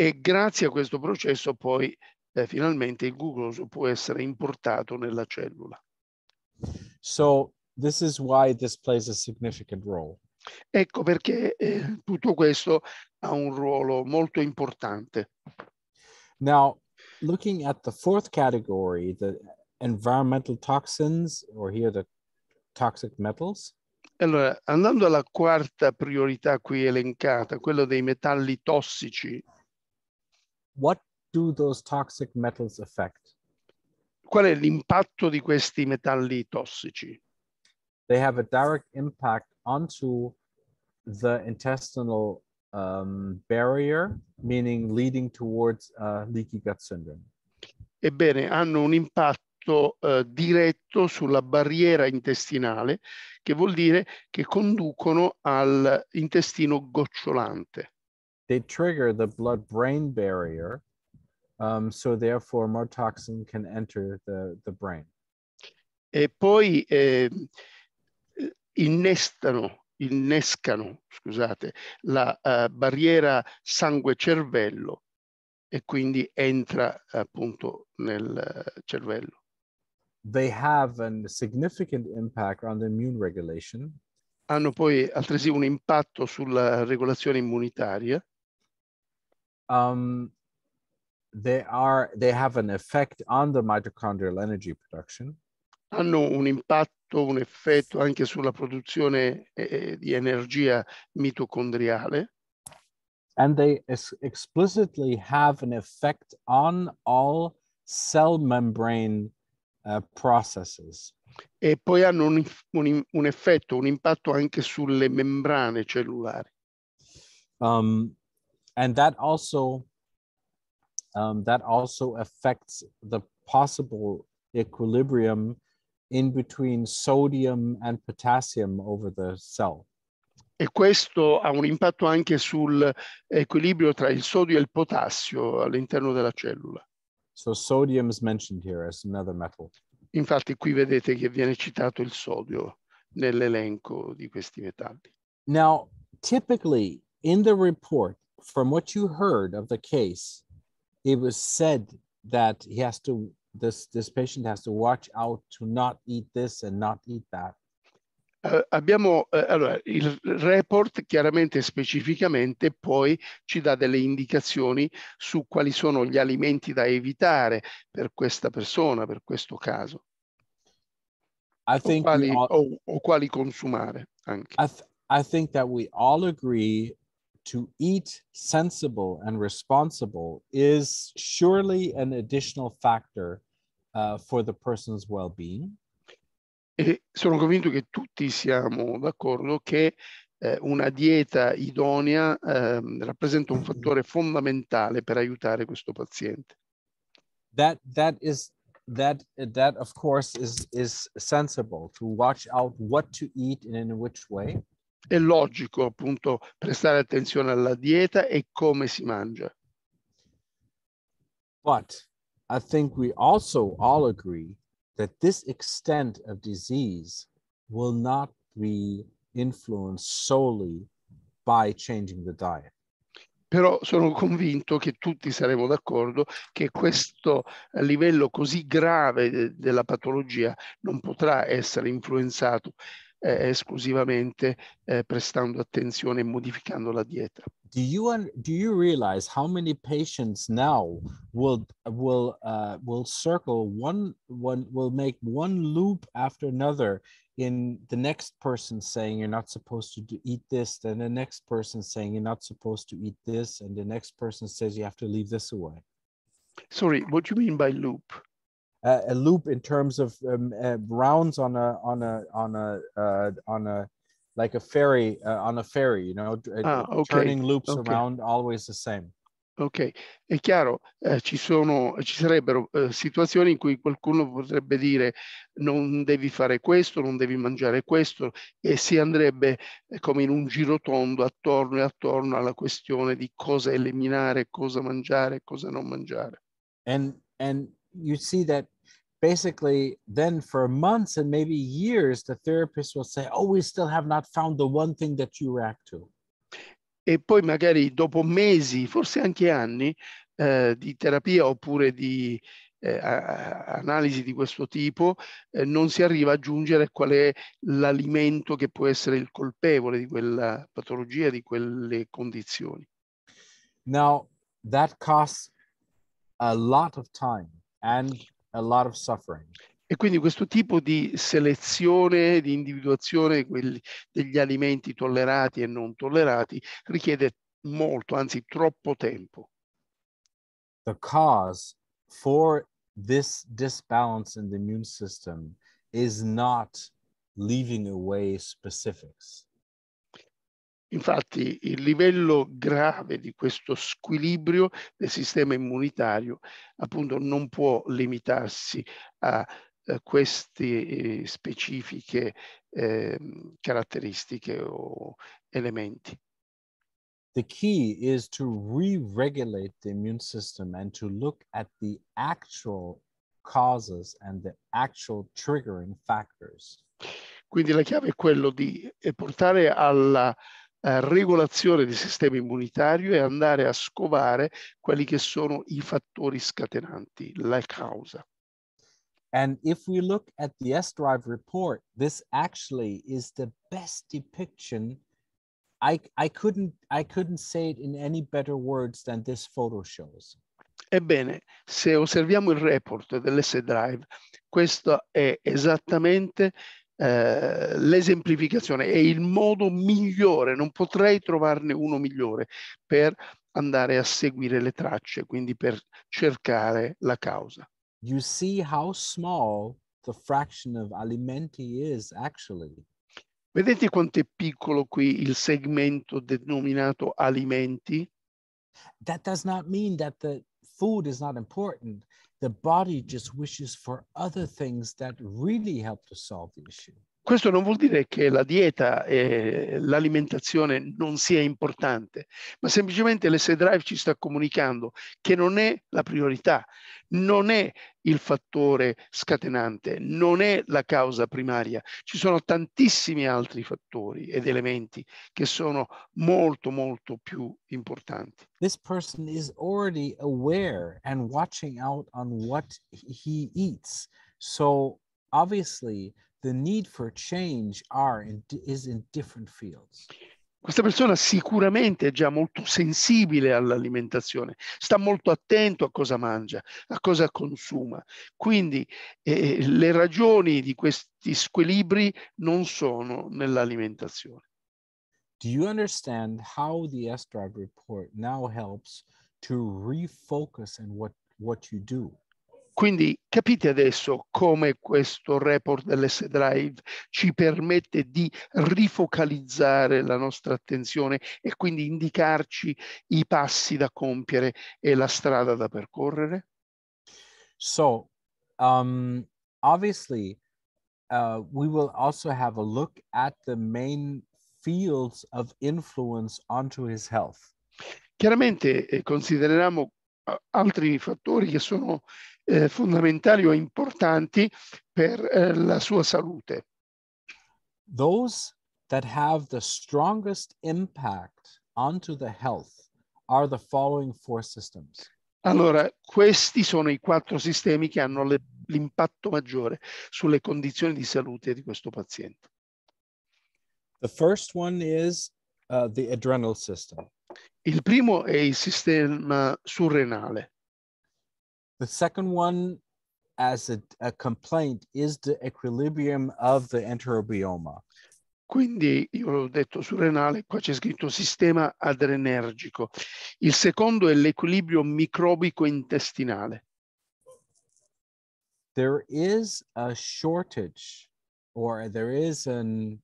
E grazie a questo processo poi eh, finalmente il glucosio può essere importato nella cellula. So this is why this plays a significant role. Ecco perché eh, tutto questo ha un ruolo molto importante. Now, looking at the fourth category, the environmental toxins, or here the toxic metals. Allora, andando alla quarta priorità qui elencata, quella dei metalli tossici. What do those toxic metals affect? Qual è l'impatto di questi metalli tossici? They have a direct impact onto the intestinal um, barrier, meaning leading towards uh, leaky gut syndrome. Ebbene, hanno un impatto uh, diretto sulla barriera intestinale, che vuol dire che conducono all'intestino gocciolante. They trigger the blood-brain barrier, um, so therefore more toxin can enter the, the brain. E poi eh, innestano innescano scusate, la uh, barriera sangue-cervello e quindi entra appunto nel eh, cervello. They have a significant impact on the immune regulation. Hanno poi altresì un impatto sulla regolazione immunitaria. Um, they, are, they have an effect on the mitochondrial energy production hanno un impatto, un effetto anche sulla produzione eh, eh di energia mitocondriale. And they explicitly have an effect on all cell membrane uh, processes. E poi hanno un, un, un, effetto, un impatto anche sulle membrane cellulari. Um, and that also, um, that also affects the possible equilibrium in between sodium and potassium over the cell. E questo ha un impatto anche sull'equilibrio tra il sodio e il potassio all'interno della cellula. So sodium is mentioned here as another metal. Infatti qui vedete che viene citato il sodio nell'elenco di questi metalli. Now, typically in the report from what you heard of the case, it was said that he has to this this patient has to watch out to not eat this and not eat that. Uh, abbiamo eh, allora, il report chiaramente specificamente poi ci dà delle indicazioni su quali sono gli alimenti da evitare per questa persona, per questo caso. I think o quali, all, o, o quali consumare anche. I, th I think that we all agree to eat sensible and responsible is surely an additional factor uh, for the person's well-being. E sono convinto che tutti siamo d'accordo che eh, una dieta idonea eh, rappresenta un fattore fondamentale per aiutare questo paziente. That, that is that that of course is is sensible to watch out what to eat and in which way. È logico appunto prestare attenzione alla dieta e come si mangia. But I think we also all agree that this extent of disease will not be influenced solely by changing the diet. Però sono convinto che tutti saremo d'accordo che questo livello così grave de- eh, della patologia non potrà essere influenzato eh, esclusivamente eh, prestando attenzione e modificando la dieta. Do you, do you realize how many patients now will, will, uh, will circle one, one, will make one loop after another in the next person saying you're not supposed to do, eat this, then the next person saying you're not supposed to eat this, and the next person says you have to leave this away? Sorry, what do you mean by loop? uh, a loop in terms of um, uh, rounds on a on a on a uh, on a like a ferry uh, on a ferry, you know, uh, ah, okay. turning loops okay. around always the same. Ok, è chiaro, eh, ci, sono, ci, sarebbero eh, situazioni in cui qualcuno potrebbe dire non devi fare questo, non devi mangiare questo e si andrebbe eh, come in un giro tondo attorno e attorno alla questione di cosa eliminare, cosa mangiare, cosa non mangiare. And, and you see that basically then for months and maybe years the therapist will say oh we still have not found the one thing that you react to e poi magari dopo mesi forse anche anni eh, di terapia oppure di eh, analisi di questo tipo eh, non si arriva a giungere qual è l'alimento che può essere il colpevole di quella patologia di quelle condizioni now that costs a lot of time and a lot of suffering. E quindi questo tipo di selezione, di individuazione quelli, degli alimenti tollerati e non tollerati richiede molto, anzi troppo tempo. The cause for this disbalance in the immune system is not leaving away specifics. Infatti il livello grave di questo squilibrio del sistema immunitario appunto non può limitarsi a, a eh, queste eh, specifiche eh, caratteristiche o elementi. The key is to re-regulate the immune system and to look at the actual causes and the actual triggering factors. Quindi la chiave è quello di eh, portare alla regolazione del sistema immunitario e andare a scovare quelli che sono i fattori scatenanti, la causa. And if we look at the S-Drive report, this actually is the best depiction. I, I, couldn't, I couldn't say it in any better words than this photo shows. Ebbene, se osserviamo il report dell'S-Drive, questo è esattamente eh, l'esemplificazione è il modo migliore, non potrei trovarne uno migliore per andare a seguire le tracce, quindi per cercare la causa. You see how small the fraction of alimenti is actually. Vedete quanto è piccolo qui il segmento denominato alimenti? That does not mean that the food is not important. the body just wishes for other things that really help to solve the issue. Questo non vuol dire che la dieta e l'alimentazione non sia importante, ma semplicemente l'S-Drive ci sta comunicando che non è la priorità, non è il fattore scatenante, non è la causa primaria. Ci sono tantissimi altri fattori ed elementi che sono molto molto più importanti. This person is already aware and watching out on what he eats. So obviously the need for change are in, is in different fields. Questa persona sicuramente è già molto sensibile all'alimentazione, sta molto attento a cosa mangia, a cosa consuma. Quindi eh, le ragioni di questi squilibri non sono nell'alimentazione. Do you understand how the SDRIVE report now helps to refocus on what, what you do? Quindi capite adesso come questo report dell'S-Drive ci permette di rifocalizzare la nostra attenzione e quindi indicarci i passi da compiere e la strada da percorrere? So, um, obviously, uh, we will also have a look at the main fields of influence onto his health. Chiaramente eh, consideriamo uh, altri fattori che sono eh, fondamentali o importanti per eh, la sua salute. Those that have the strongest impact onto the health are the following four systems. Allora, questi sono i quattro sistemi che hanno le, l'impatto maggiore sulle condizioni di salute di questo paziente. The first one is uh, the adrenal system. Il primo è il sistema surrenale. The second one as a, a complaint is the equilibrium of the enterobioma. Quindi, io l'ho detto sul renale, qua c'è scritto sistema adrenergico. Il secondo è l'equilibrio microbico intestinale. There is a shortage or there is an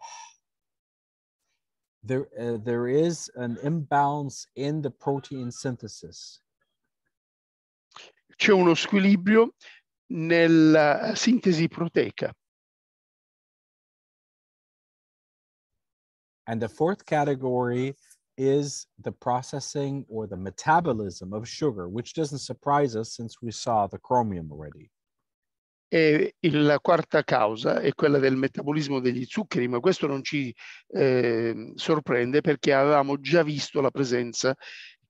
<sighs> there, uh, there is an imbalance in the protein synthesis. c'è uno squilibrio nella sintesi proteica. And the fourth category is the processing or the metabolism of sugar, which doesn't surprise us since we saw the chromium already. E la quarta causa è quella del metabolismo degli zuccheri, ma questo non ci eh, sorprende perché avevamo già visto la presenza,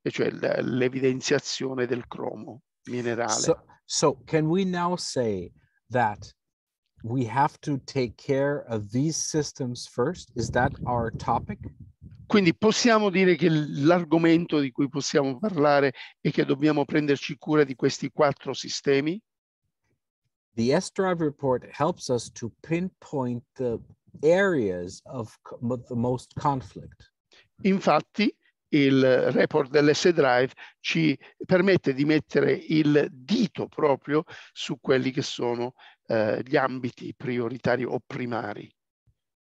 cioè l'evidenziazione del cromo. minerale. So, so can we now say that we have to take care of these systems first? Is that our topic? Quindi possiamo dire che l'argomento di cui possiamo parlare è che dobbiamo prenderci cura di questi quattro sistemi? The S-Drive report helps us to pinpoint the areas of the most conflict. Infatti, il report dell'S Drive ci permette di mettere il dito proprio su quelli che sono eh, gli ambiti prioritari o primari.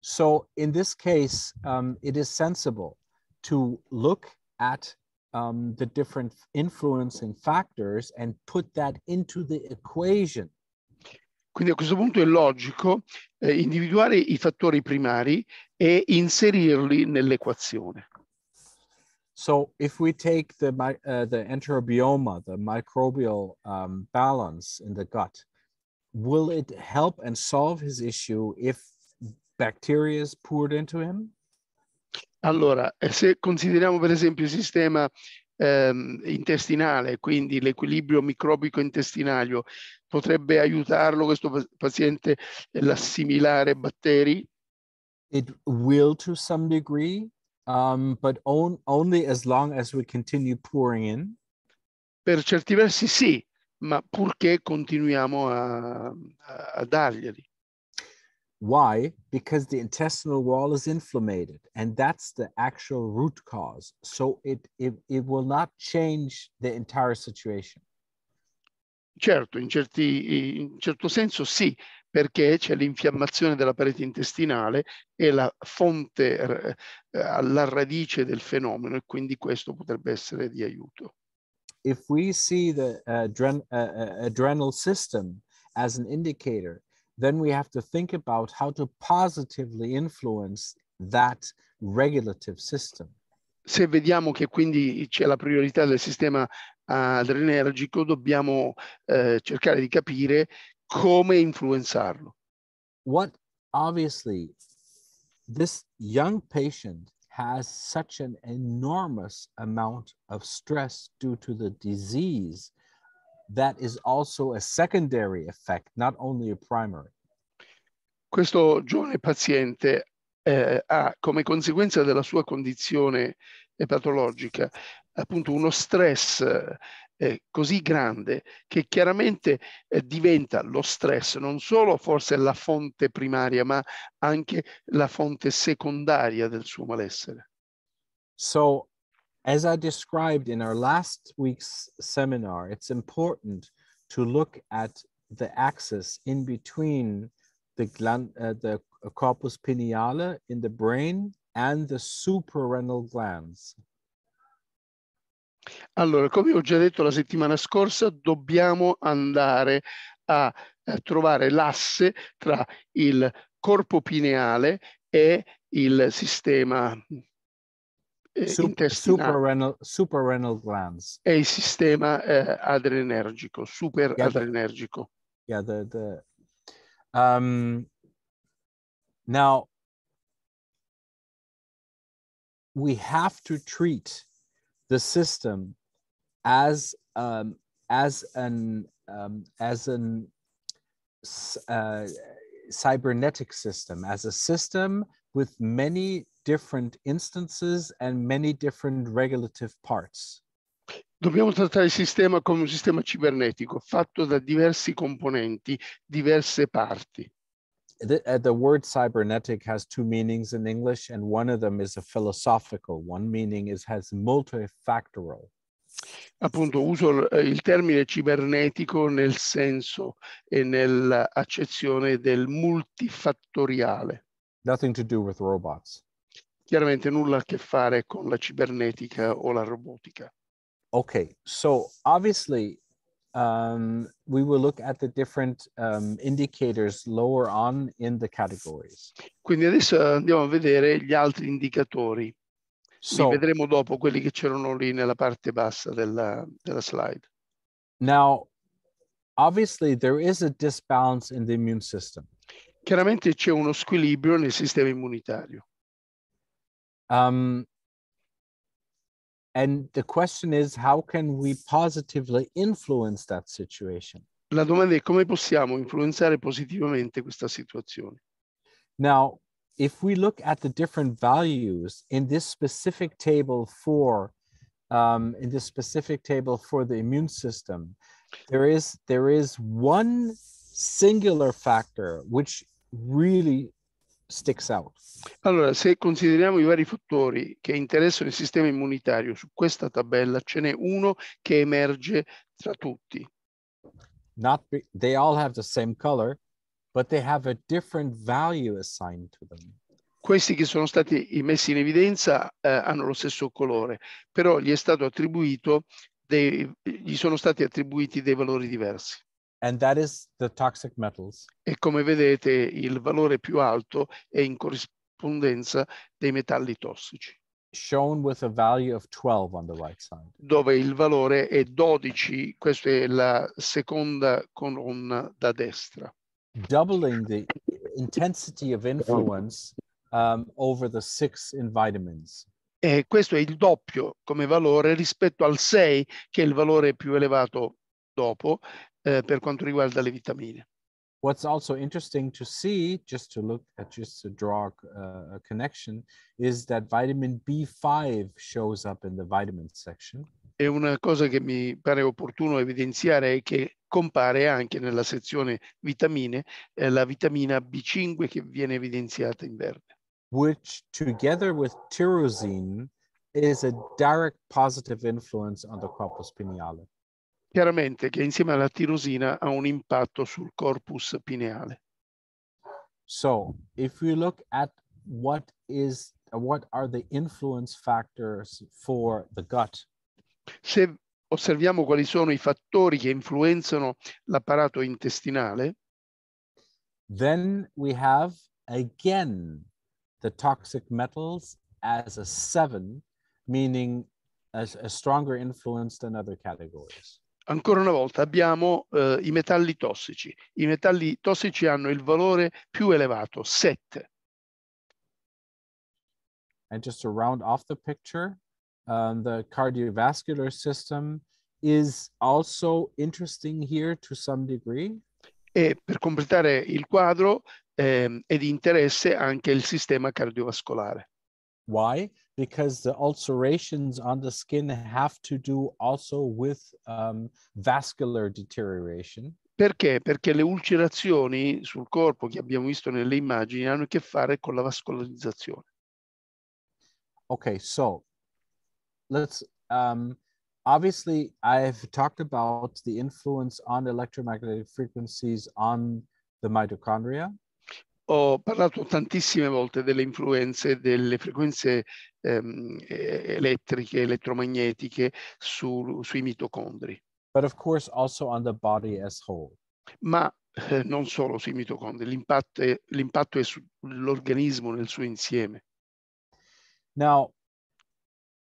So in this case, um, it is sensible to look at um, the different influencing factors and put that into the equation. Quindi a questo punto è logico eh, individuare i fattori primari e inserirli nell'equazione. So if we take the, uh, the enterobioma, the microbial um, balance in the gut, will it help and solve his issue if bacteria is poured into him? Allora, se consideriamo per esempio il sistema ehm, intestinale, quindi l'equilibrio microbico intestinale, potrebbe aiutarlo questo paziente eh, l'assimilare batteri? It will to some degree, um, but on, only as long as we continue pouring in. Per certi versi sì, ma purché continuiamo a, a darglieli. Why? Because the intestinal wall is inflamed, and that's the actual root cause. So it, it, it will not change the entire situation. Certo, in, certi, in certo senso sì, perché c'è l'infiammazione della parete intestinale e la fonte eh, eh, alla radice del fenomeno e quindi questo potrebbe essere di aiuto. If we see the eh, adren uh, adrenal system as an indicator, then we have to think about how to positively influence that regulative system. Se vediamo che quindi c'è la priorità del sistema adrenergico, dobbiamo eh, cercare di capire come influenzarlo. What obviously this young patient has such an enormous amount of stress due to the disease that is also a secondary effect, not only a primary. Questo giovane paziente eh, ha come conseguenza della sua condizione patologica appunto uno stress eh, così grande che chiaramente eh, diventa lo stress non solo forse la fonte primaria ma anche la fonte secondaria del suo malessere. So as I described in our last week's seminar, it's important to look at the axis in between the, gland, uh, the corpus pineale in the brain and the suprarenal glands. Allora, come ho già detto la settimana scorsa, dobbiamo andare a, a eh, trovare l'asse tra il corpo pineale e il sistema eh, Sup suprarenal, suprarenal glands. E il sistema eh, adrenergico, super yeah, adrenergico. yeah, the, the, um, now, we have to treat the system as um, as an um, as an uh, cybernetic system, as a system with many different instances and many different regulative parts. Dobbiamo trattare il sistema come un sistema cibernetico fatto da diversi componenti, diverse parti the, uh, the word cybernetic has two meanings in English, and one of them is a philosophical one, meaning it has multifactorial. Appunto, uso eh, il termine cibernetico nel senso e nell'accezione del multifattoriale. Nothing to do with robots. Chiaramente nulla a che fare con la cibernetica o la robotica. Okay, so obviously um, we will look at the different um, indicators lower on in the categories. Quindi adesso eh, andiamo a vedere gli altri indicatori. So, Li vedremo dopo quelli che c'erano lì nella parte bassa della, della slide. Now, obviously, there is a disbalance in the immune system. Chiaramente c'è uno squilibrio nel sistema immunitario. Um, And the question is how can we positively influence that situation? La domanda è come possiamo influenzare positivamente questa situazione. Now, if we look at the different values in this specific table for um, in this specific table for the immune system, there is there is one singular factor which really sticks out? Allora, se consideriamo i vari fattori che interessano il sistema immunitario su questa tabella, ce n'è uno che emerge tra tutti. Not be, they all have the same color, but they have a different value assigned to them. Questi che sono stati messi in evidenza eh, hanno lo stesso colore, però gli, dei, gli sono stati attribuiti dei valori diversi. E come vedete il valore più alto è in corrispondenza dei metalli tossici. Shown with a value of 12 on the right side. Dove il valore è 12, questa è la seconda colonna da destra. Doubling the intensity of influence um, over the 6 in vitamins. E questo è il doppio come valore rispetto al 6, che è il valore più elevato dopo, eh, per quanto riguarda le vitamine. What's also interesting to see, just to look at, just to draw a, uh, a connection, is that vitamin B5 shows up in the vitamin section. E una cosa che mi pare opportuno evidenziare è che compare anche nella sezione vitamine eh, la vitamina B5 che viene evidenziata in verde. Which, together with tyrosine, is a direct positive influence on the corpus pineale chiaramente che insieme alla tirosina ha un impatto sul corpus pineale. So, if we look at what is what are the influence factors for the gut? Se osserviamo quali sono i fattori che influenzano l'apparato intestinale, then we have again the toxic metals as a seven, meaning as a stronger influence than other categories ancora una volta abbiamo eh, i metalli tossici. I metalli tossici hanno il valore più elevato, 7. And just to round off the picture, um, the cardiovascular system is also interesting here to some degree. E per completare il quadro eh, è di interesse anche il sistema cardiovascolare. Why? because the ulcerations on the skin have to do also with um, vascular deterioration. Perché? Perché le ulcerazioni sul corpo che abbiamo visto nelle immagini hanno a che fare con la vascolarizzazione. Okay, so let's um, obviously I've talked about the influence on electromagnetic frequencies on the mitochondria. ho parlato tantissime volte delle influenze delle frequenze um, elettriche, elettromagnetiche su, sui mitocondri. But of course also on the body as whole. Ma eh, non solo sui mitocondri, l'impatto è, l'impatto è sull'organismo nel suo insieme. Now,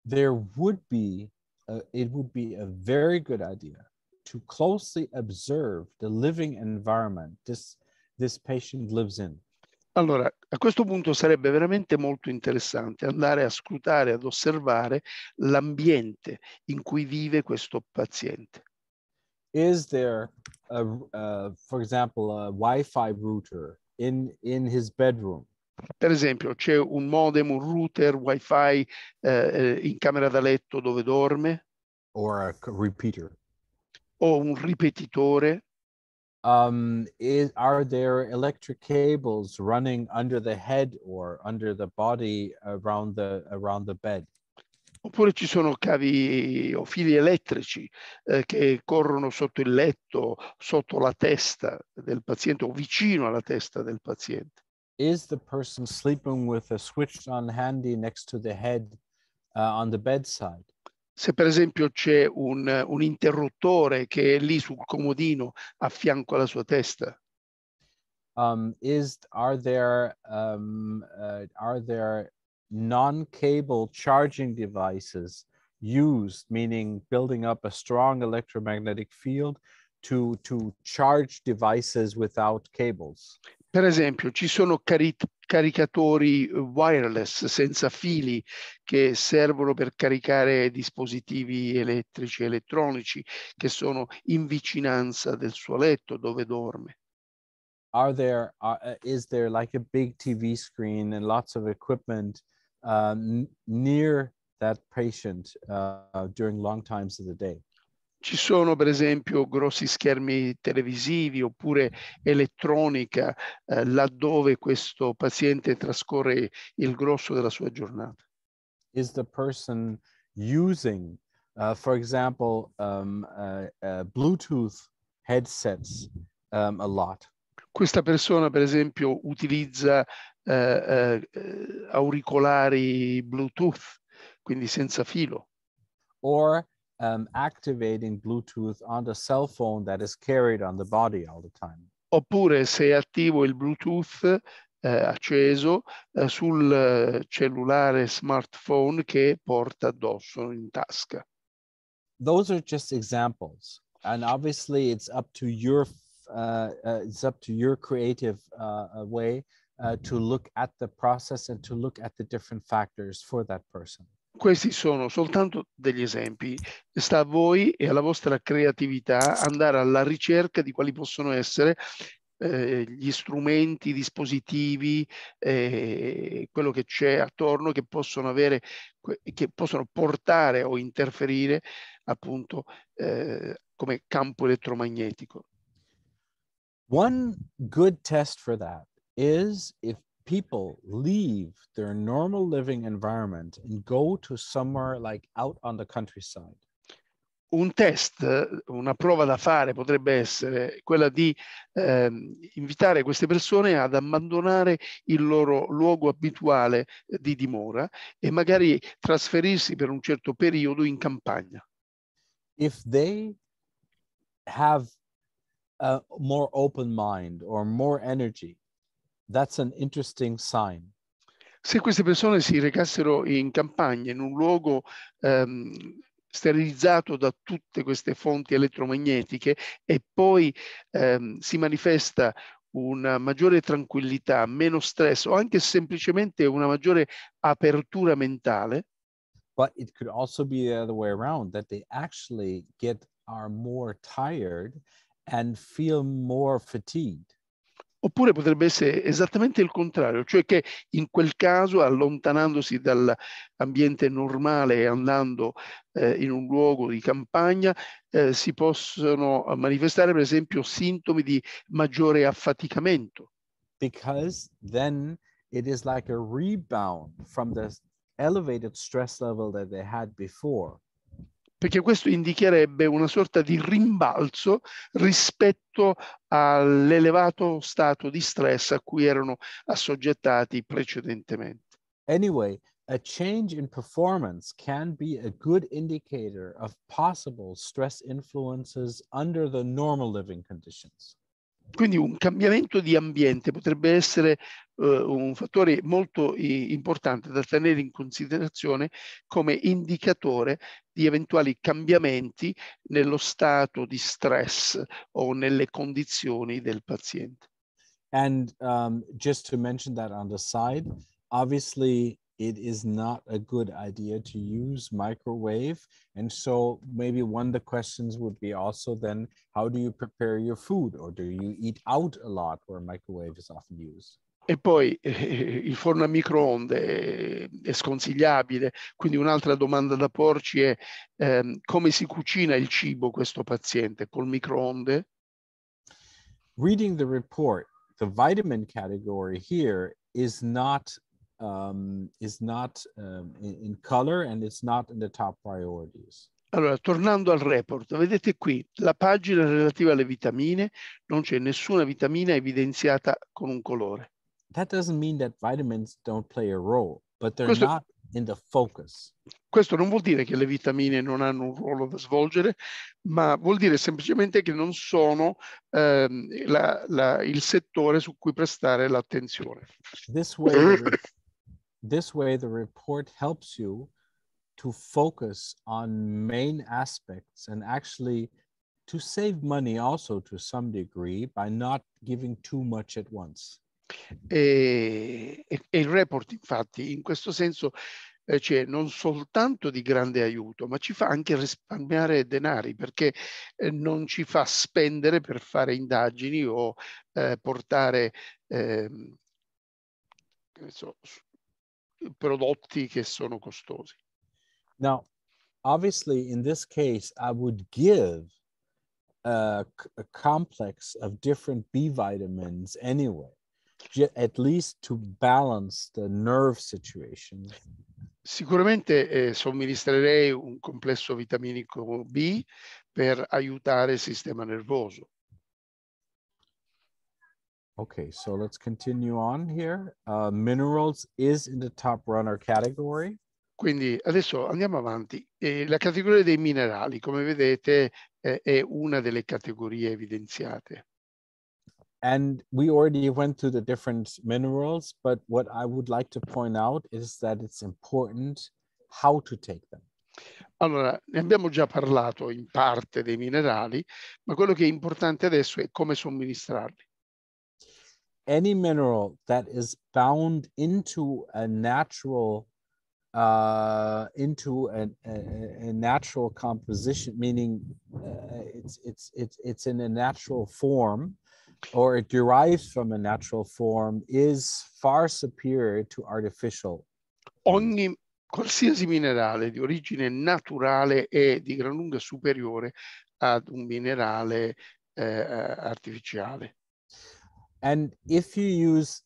there would be, a, it would be a very good idea to closely observe the living environment this, this patient lives in. Allora, a questo punto sarebbe veramente molto interessante andare a scrutare, ad osservare l'ambiente in cui vive questo paziente. Is there, a, uh, for example, a Wi-Fi router in, in his bedroom? Per esempio, c'è un modem, un router Wi-Fi eh, eh in camera da letto dove dorme? Or a repeater. O un ripetitore? um, is, are there electric cables running under the head or under the body around the, around the bed? Oppure ci sono cavi o fili elettrici eh, che corrono sotto il letto, sotto la testa del paziente o vicino alla testa del paziente. Is the person sleeping with a switch on handy next to the head uh, on the bedside? se per esempio c'è un, un, interruttore che è lì sul comodino a fianco alla sua testa. Um, is, are there, um, uh, are there non-cable charging devices used, meaning building up a strong electromagnetic field to, to charge devices without cables? Per esempio, ci sono carit caricatori eh, wireless senza fili che servono per caricare dispositivi elettrici e elettronici che sono in vicinanza del suo letto dove dorme. Are there, are, eh, is there like a big TV screen and lots of equipment um, near that patient uh, during long times of the day? ci sono per esempio grossi schermi televisivi oppure elettronica eh, laddove questo paziente trascorre il grosso della sua giornata. Is the person using, uh, for example, um, uh, uh, Bluetooth headsets um, a lot? Questa persona, per esempio, utilizza eh, eh, auricolari Bluetooth, quindi senza filo. Or um, activating Bluetooth on the cell phone that is carried on the body all the time. Oppure se attivo il Bluetooth eh, acceso eh, sul eh, cellulare smartphone che porta addosso in tasca. Those are just examples. And obviously it's up to your uh, uh, it's up to your creative uh, way uh, to look at the process and to look at the different factors for that person. Questi sono soltanto degli esempi. Sta a voi e alla vostra creatività andare alla ricerca di quali possono essere eh, gli strumenti, i dispositivi, eh, quello che c'è attorno che possono avere, che possono portare o interferire appunto eh, come campo elettromagnetico. One good test for that is if people leave their normal living environment and go to somewhere like out on the countryside. Un test, una prova da fare potrebbe essere quella di eh, invitare queste persone ad abbandonare il loro luogo abituale eh, di dimora e magari trasferirsi per un certo periodo in campagna. If they have a more open mind or more energy, That's an interesting sign. Se queste persone si recassero in campagna, in un luogo um, sterilizzato da tutte queste fonti elettromagnetiche e poi um, si manifesta una maggiore tranquillità, meno stress o anche semplicemente una maggiore apertura mentale. But it could also be the other way around that they actually get are more tired and feel more fatigued. Oppure potrebbe essere esattamente il contrario, cioè che in quel caso, allontanandosi dall'ambiente normale e andando eh, in un luogo di campagna, eh, si possono manifestare, per esempio, sintomi di maggiore affaticamento. Because then it is like a rebound from the elevated stress level that they had before perché questo indicherebbe una sorta di rimbalzo rispetto all'elevato stato di stress a cui erano assoggettati precedentemente. Anyway, a change in performance can be a good indicator of possible stress influences under the normal living conditions. Quindi un cambiamento di ambiente potrebbe essere Uh, un fattore molto importante da tenere in considerazione come indicatore di eventuali cambiamenti nello stato di stress o nelle condizioni del paziente. And um, just to mention that on the side, obviously it is not a good idea to use microwave. And so maybe one of the questions would be also then, how do you prepare your food or do you eat out a lot where microwave is often used? E poi eh, <laughs> il forno a microonde eh, è sconsigliabile, quindi un'altra domanda da porci è ehm, come si cucina il cibo questo paziente col microonde? Reading the report, the vitamin category here is not um, is not um, in color and it's not in the top priorities. Allora, tornando al report, vedete qui la pagina relativa alle vitamine, non c'è nessuna vitamina evidenziata con un colore. That doesn't mean that vitamins don't play a role, but they're questo, not in the focus. Questo non vuol dire che le vitamine non hanno un ruolo da svolgere, ma vuol dire semplicemente che non sono ehm, la, la, il settore su cui prestare l'attenzione. This way <clears throat> This way, the report helps you to focus on main aspects and actually to save money also to some degree by not giving too much at once. E, e, il report infatti in questo senso eh, cioè, non soltanto di grande aiuto ma ci fa anche risparmiare denari perché eh, non ci fa spendere per fare indagini o eh, portare ehm, So, prodotti che sono costosi. Now, obviously, in this case, I would give a, a complex of different B vitamins anyway, at least to balance the nerve situation. Sicuramente eh, somministrerei un complesso vitaminico B per aiutare il sistema nervoso. Okay, so let's continue on here. Uh, minerals is in the top runner category. Quindi adesso andiamo avanti. Eh, la categoria dei minerali, come vedete, eh, è una delle categorie evidenziate. And we already went through the different minerals, but what I would like to point out is that it's important how to take them. Allora, ne abbiamo già parlato in parte dei minerali, ma quello che è importante adesso è come somministrarli. any mineral that is bound into a natural uh, into a, a, natural composition, meaning uh, it's it's it's it's in a natural form, or it derives from a natural form, is far superior to artificial. Ogni qualsiasi minerale di origine naturale è di gran lunga superiore ad un minerale eh, artificiale and if you use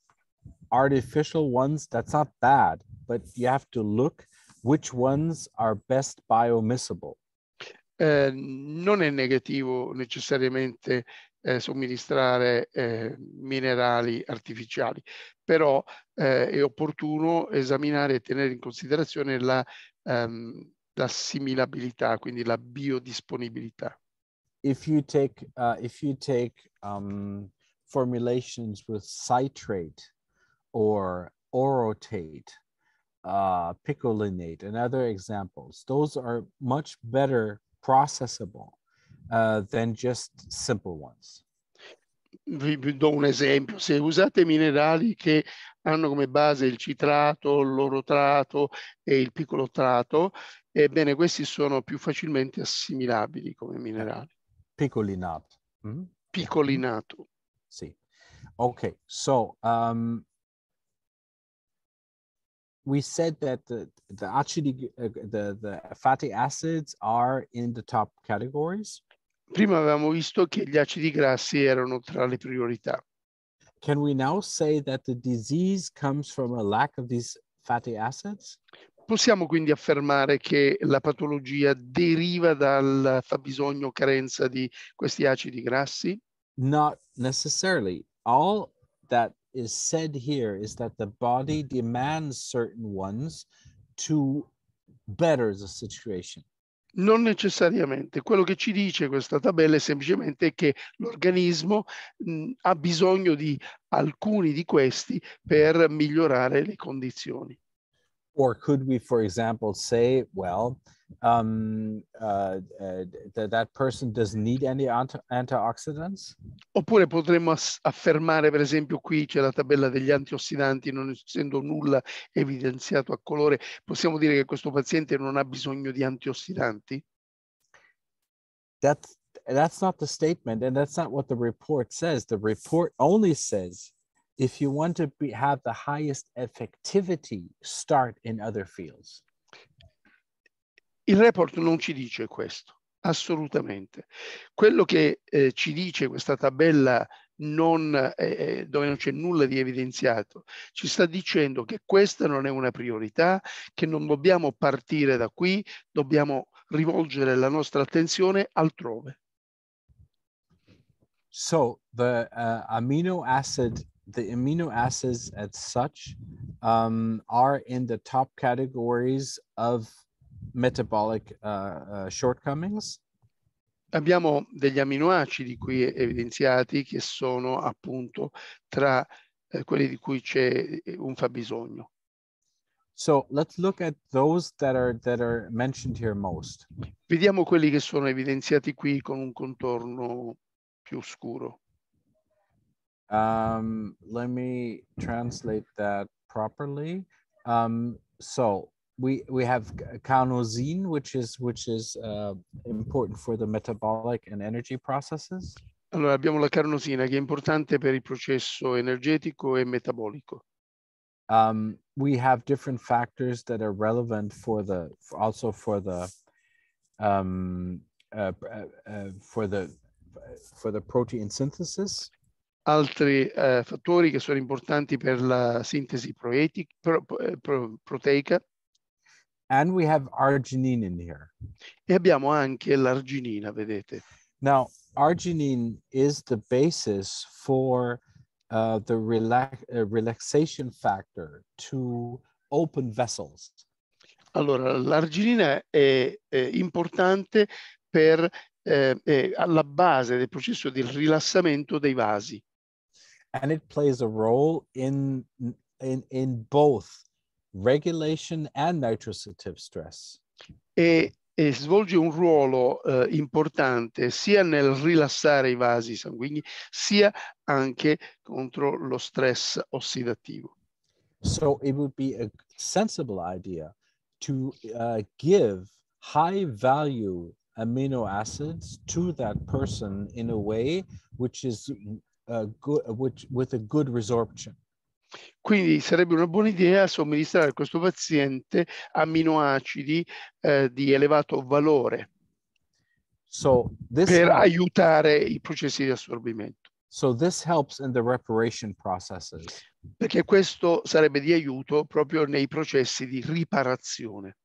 artificial ones, that's not bad, but you have to look which ones are best biomissable. Eh, non è negativo necessariamente eh, somministrare eh, minerali artificiali, però eh, è opportuno esaminare e tenere in considerazione la, um, l'assimilabilità, quindi la biodisponibilità. If you take, uh, if you take um, formulations with citrate or orotate, uh, picolinate, and other examples. Those are much better processable uh, than just simple ones. Vi, do un esempio, se usate minerali che hanno come base il citrato, l'orotrato e il piccolo trato, ebbene questi sono più facilmente assimilabili come minerali. Picolinato. Mm -hmm. sì. Ok, so um, we said that the, the actually uh, the, the fatty acids are in the top categories. Prima avevamo visto che gli acidi grassi erano tra le priorità. Can we now say that the disease comes from a lack of these fatty acids? Possiamo quindi affermare che la patologia deriva dal fabbisogno carenza di questi acidi grassi? Not necessarily. All that is said here is that the body demands certain ones to better the situation. Non necessariamente, quello che ci dice questa tabella è semplicemente che l'organismo mm, ha bisogno di alcuni di questi per migliorare le condizioni. Or could we, for example, say, well, um, uh, uh, th- that person doesn't need any ant- antioxidants? Oppure potremmo ass- affermare, per esempio, qui c'è la tabella degli antiossidanti, non essendo nulla evidenziato a colore, possiamo dire che questo paziente non ha bisogno di antiossidanti? That's, that's not the statement, and that's not what the report says. The report only says if you want to be, have the highest effectivity, start in other fields. Il report non ci dice questo, assolutamente. Quello che eh, ci dice questa tabella non, eh, eh, dove non c'è nulla di evidenziato, ci sta dicendo che questa non è una priorità, che non dobbiamo partire da qui, dobbiamo rivolgere la nostra attenzione altrove. So the uh, amino acid the amino acids as such um, are in the top categories of metabolic uh, uh, shortcomings? Abbiamo degli aminoacidi qui evidenziati che sono appunto tra eh, quelli di cui c'è eh, un fabbisogno. So let's look at those that are, that are mentioned here most. Vediamo quelli che sono evidenziati qui con un contorno più scuro. Um, let me translate that properly. Um, so we we have carnosine, which is which is uh, important for the metabolic and energy processes. Allora abbiamo la carnosina che è importante per il processo energetico e metabolico. Um, we have different factors that are relevant for the for also for the um, uh, uh, uh for the uh, for the protein synthesis. altri eh, fattori che sono importanti per la sintesi proetic, pro, eh, pro, proteica. And we have arginine in here. E abbiamo anche l'arginina, vedete. Now, arginine is the basis for uh, the relax, uh, relaxation factor to open vessels. Allora, l'arginina è, è importante per eh, è alla base del processo di rilassamento dei vasi. and it plays a role in in in both regulation and nitrosative stress. E, e svolge un ruolo eh, importante sia nel rilassare i vasi sanguigni sia anche contro lo stress ossidativo. So it would be a sensible idea to uh, give high value amino acids to that person in a way which is good, which, with a good resorption. Quindi sarebbe una buona idea somministrare a questo paziente aminoacidi eh, di elevato valore so per helps. aiutare i processi di assorbimento. So this helps in the reparation processes. Perché questo sarebbe di aiuto proprio nei processi di riparazione.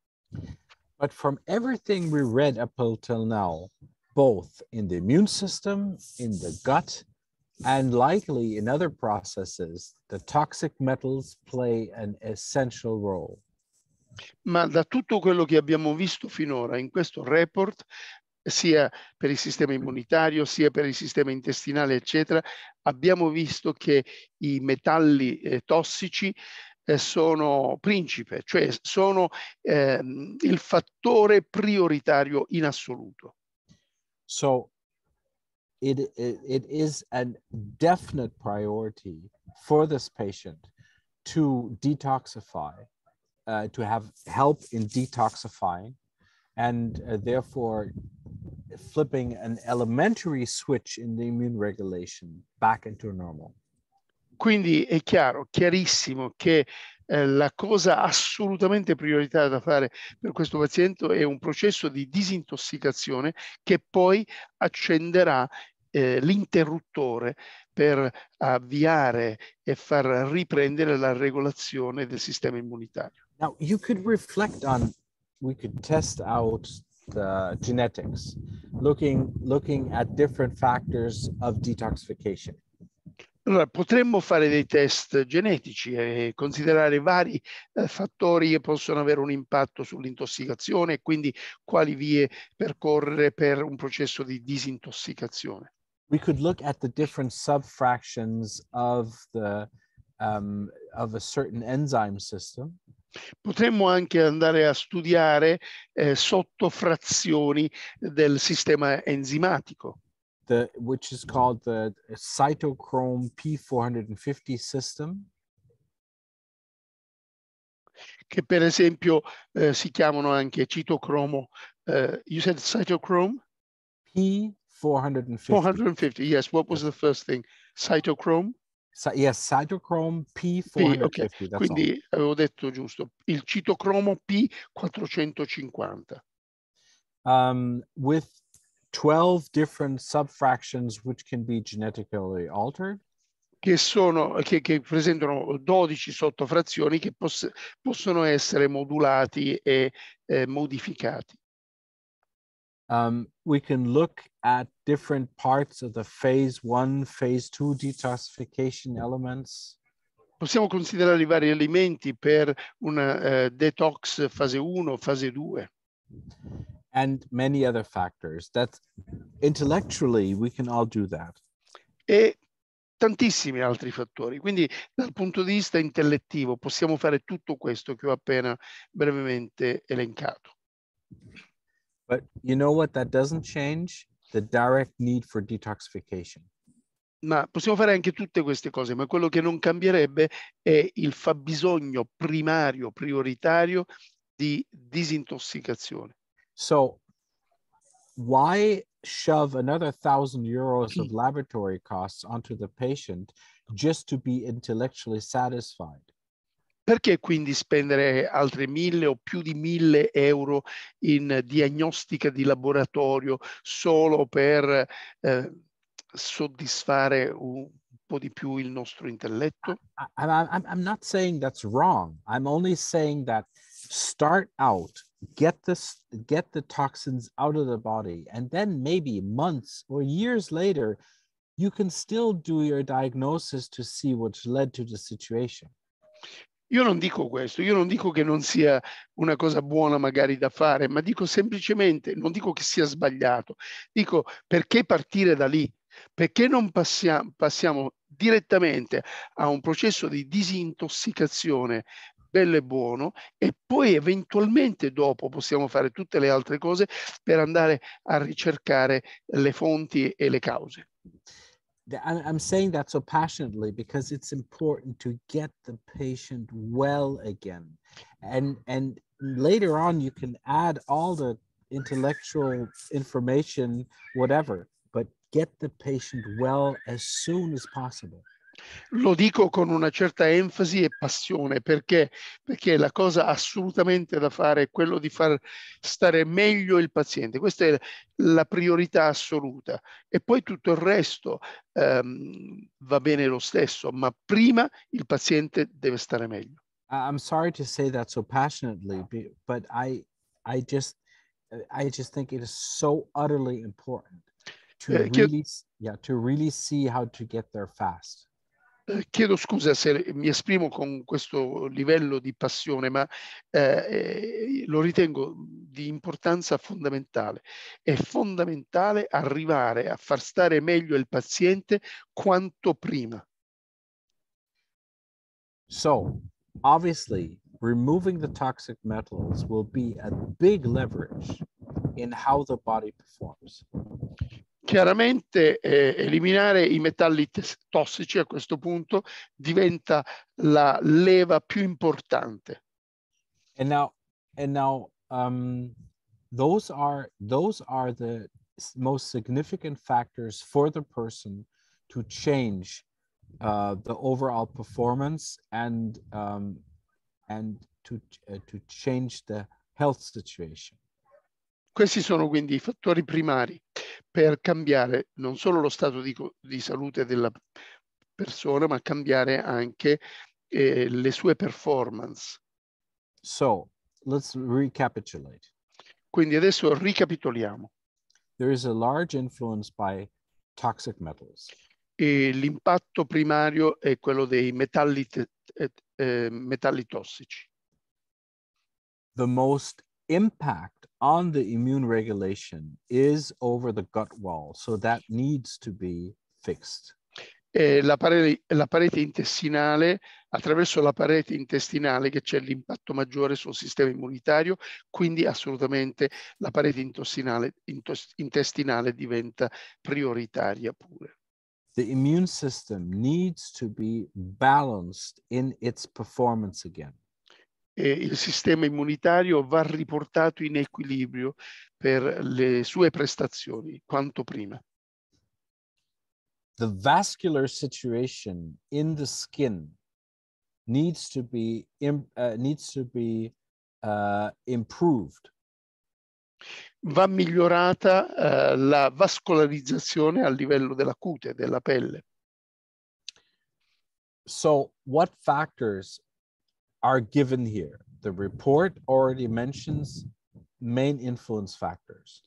But from everything we read up until now, both in the immune system, in the gut, and likely in other processes, the toxic metals play an essential role. Ma da tutto quello che abbiamo visto finora in questo report, sia per il sistema immunitario, sia per il sistema intestinale, eccetera, abbiamo visto che i metalli eh, tossici eh, sono principe, cioè sono eh, il fattore prioritario in assoluto. So it, it, it is a definite priority for this patient to detoxify, uh, to have help in detoxifying, and uh, therefore flipping an elementary switch in the immune regulation back into normal. Quindi è chiaro, chiarissimo che eh, la cosa assolutamente prioritaria da fare per questo paziente è un processo di disintossicazione che poi accenderà eh, l'interruttore per avviare e far riprendere la regolazione del sistema immunitario. Now you could reflect on we could test out the genetics looking looking at different factors of detoxification. Allora, potremmo fare dei test genetici e considerare vari eh, fattori che possono avere un impatto sull'intossicazione e quindi quali vie percorrere per un processo di disintossicazione. we could look at the different subfractions of the um, of a certain enzyme system. Potremmo anche andare a studiare eh, sottofrazioni del sistema enzimatico. The, which is called the cytochrome P450 system. Che per esempio eh, si chiamano anche citocromo. Uh, you said cytochrome? P 450. 450, yes. What was the first thing? Cytochrome? Sa- yes, cytochrome P450. P, okay. Quindi all. avevo detto giusto, il citocromo P450. Um, with 12 different subfractions which can be genetically altered. Che, sono, che, che presentano 12 sottofrazioni che poss- possono essere modulati e eh, modificati. Um, we can look at different parts of the phase one, phase two detoxification elements? Possiamo considerare i vari elementi per una uh, detox fase 1, fase 2. And many other factors. That intellectually we can all do that. E tantissimi altri fattori. Quindi dal punto di vista intellettivo possiamo fare tutto questo che ho appena brevemente elencato. But you know what that doesn't change? the direct need for detoxification. Ma possiamo fare anche tutte queste cose, ma quello che non cambierebbe è il fabbisogno primario, prioritario di disintossicazione. So why shove another thousand euros of <clears throat> laboratory costs onto the patient just to be intellectually satisfied? Perché quindi spendere altre mille o più di mille euro in diagnostica di laboratorio solo per eh, soddisfare un po' di più il nostro intelletto? I, I, I'm not saying that's wrong. I'm only saying that start out get this get the toxins out of the body and then maybe months or years later you can still do your diagnosis to see what led to the situation io non dico questo, io non dico che non sia una cosa buona magari da fare, ma dico semplicemente, non dico che sia sbagliato, dico perché partire da lì? Perché non passiamo, passiamo direttamente a un processo di disintossicazione bello e buono e poi eventualmente dopo possiamo fare tutte le altre cose per andare a ricercare le fonti e le cause. I'm saying that so passionately because it's important to get the patient well again, and and later on you can add all the intellectual information, whatever, but get the patient well as soon as possible. Lo dico con una certa enfasi e passione perché, perché la cosa assolutamente da fare è quello di far stare meglio il paziente. Questa è la priorità assoluta e poi tutto il resto um, va bene lo stesso, ma prima il paziente deve stare meglio. I'm sorry to say that so passionately, but I, I just, uh, I just think it is so utterly important to eh, really, yeah, to really see how to get there fast. Eh, chiedo scusa se mi esprimo con questo livello di passione, ma eh, eh, lo ritengo di importanza fondamentale. È fondamentale arrivare a far stare meglio il paziente quanto prima. So, obviously, removing the toxic metals will be a big leverage in how the body performs. Chiaramente eh, eliminare i metalli tossici a questo punto diventa la leva più importante. And now, and now um, those, are, those are the most significant factors for the person to change uh, the overall performance and, um, and to, uh, to change the health situation. Questi sono quindi i fattori primari per cambiare non solo lo stato di, di salute della persona, ma cambiare anche eh, le sue performance. So, let's recapitulate. Quindi adesso ricapitoliamo. There is a large influence by toxic metals. E l'impatto primario è quello dei metalli, eh, eh, metalli tossici. The most impact on the immune regulation is over the gut wall. So that needs to be fixed. Eh, la, parete, la parete intestinale, attraverso la parete intestinale che c'è l'impatto maggiore sul sistema immunitario, quindi assolutamente la parete intestinale, intestinale diventa prioritaria pure. The immune system needs to be balanced in its performance again. eh, il sistema immunitario va riportato in equilibrio per le sue prestazioni quanto prima. The vascular situation in the skin needs to be, um, uh, needs to be uh, improved va migliorata uh, la vascolarizzazione a livello della cute, della pelle. So what factors are given here. The report already mentions main influence factors.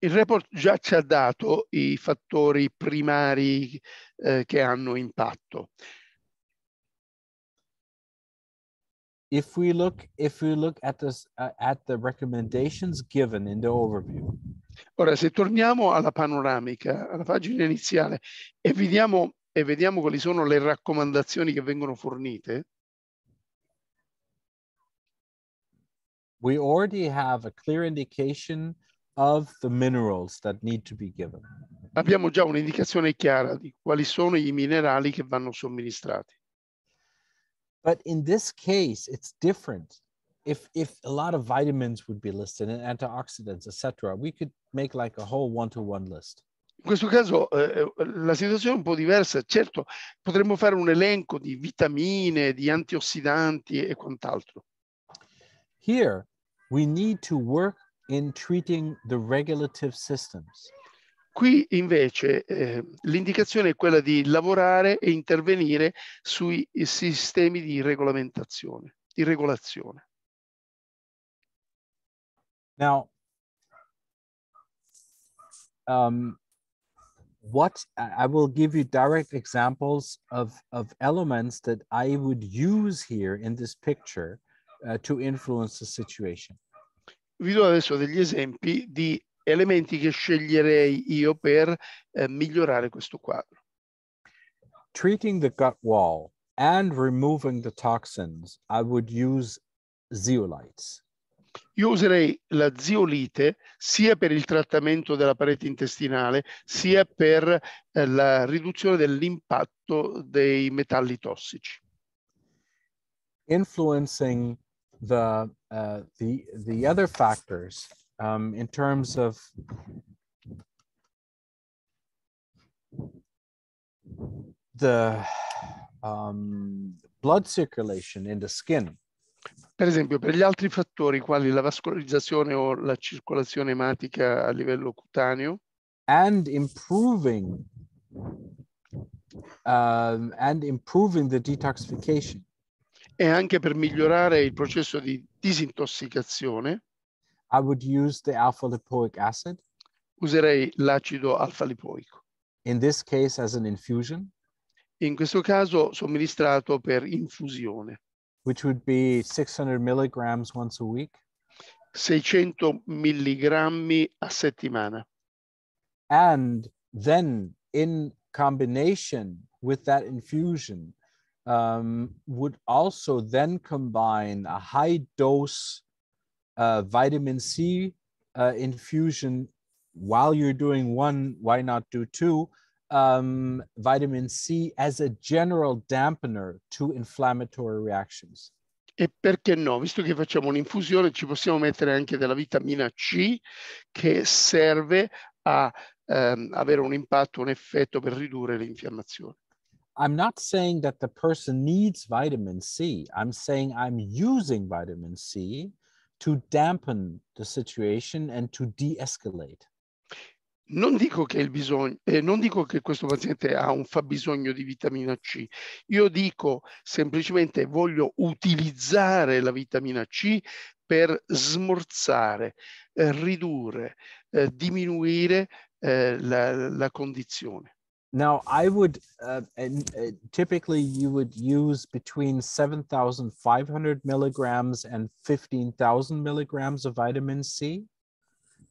Il report già ci ha dato i fattori primari eh, che hanno impatto. If we look, if we look at, this, uh, at the recommendations given in the overview. Ora, se torniamo alla panoramica, alla pagina iniziale, e vediamo, e vediamo quali sono le raccomandazioni che vengono fornite. we already have a clear indication of the minerals that need to be given. Abbiamo già un'indicazione chiara di quali sono i minerali che vanno somministrati. But in this case, it's different. If, if a lot of vitamins would be listed and antioxidants, etc., we could make like a whole one-to-one -one list. In questo caso eh, eh, la situazione è un po' diversa. Certo, potremmo fare un elenco di vitamine, di antiossidanti e quant'altro. Here, we need to work in treating the regulative systems. Qui invece eh, l'indicazione è quella di lavorare e intervenire sui sistemi di regolamentazione, di regolazione. Now, um, what I will give you direct examples of, of elements that I would use here in this picture uh, to influence the situation. Vi do adesso degli esempi di elementi che sceglierei io per eh, migliorare questo quadro. Treating the gut wall and removing the toxins, I would use zeolites. Io userei la zeolite sia per il trattamento della parete intestinale, sia per eh, la riduzione dell'impatto dei metalli tossici. Influencing the uh, the the other factors um, in terms of the um, blood circulation in the skin. Per esempio, per gli altri fattori quali la vascolarizzazione o la circolazione ematica a livello cutaneo. And improving, um, and improving the detoxification. e anche per migliorare il processo di disintossicazione. I would use the alpha lipoic acid. Userei l'acido alfa lipoico. In this case as an infusion. In questo caso somministrato per infusione. Which would be 600 milligrams once a week. 600 milligrammi a settimana. And then in combination with that infusion, um, would also then combine a high dose uh, vitamin C uh, infusion while you're doing one, why not do two? Um, vitamin C as a general dampener to inflammatory reactions. E perché no? Visto che facciamo un'infusione, ci possiamo mettere anche della vitamina C che serve a ehm, avere un impatto, un effetto per ridurre l'infiammazione. I'm not saying that the person needs vitamin C. I'm saying I'm using vitamin C to dampen the situation and to de-escalate. Non dico, che il bisogno, eh, non dico che questo paziente ha un fabbisogno di vitamina C, io dico semplicemente voglio utilizzare la vitamina C per smorzare, eh, ridurre, eh, diminuire eh, la, la condizione. Now, I would uh, and, uh, typically you would use between 7,500 milligrams and 15,000 milligrams of vitamin C.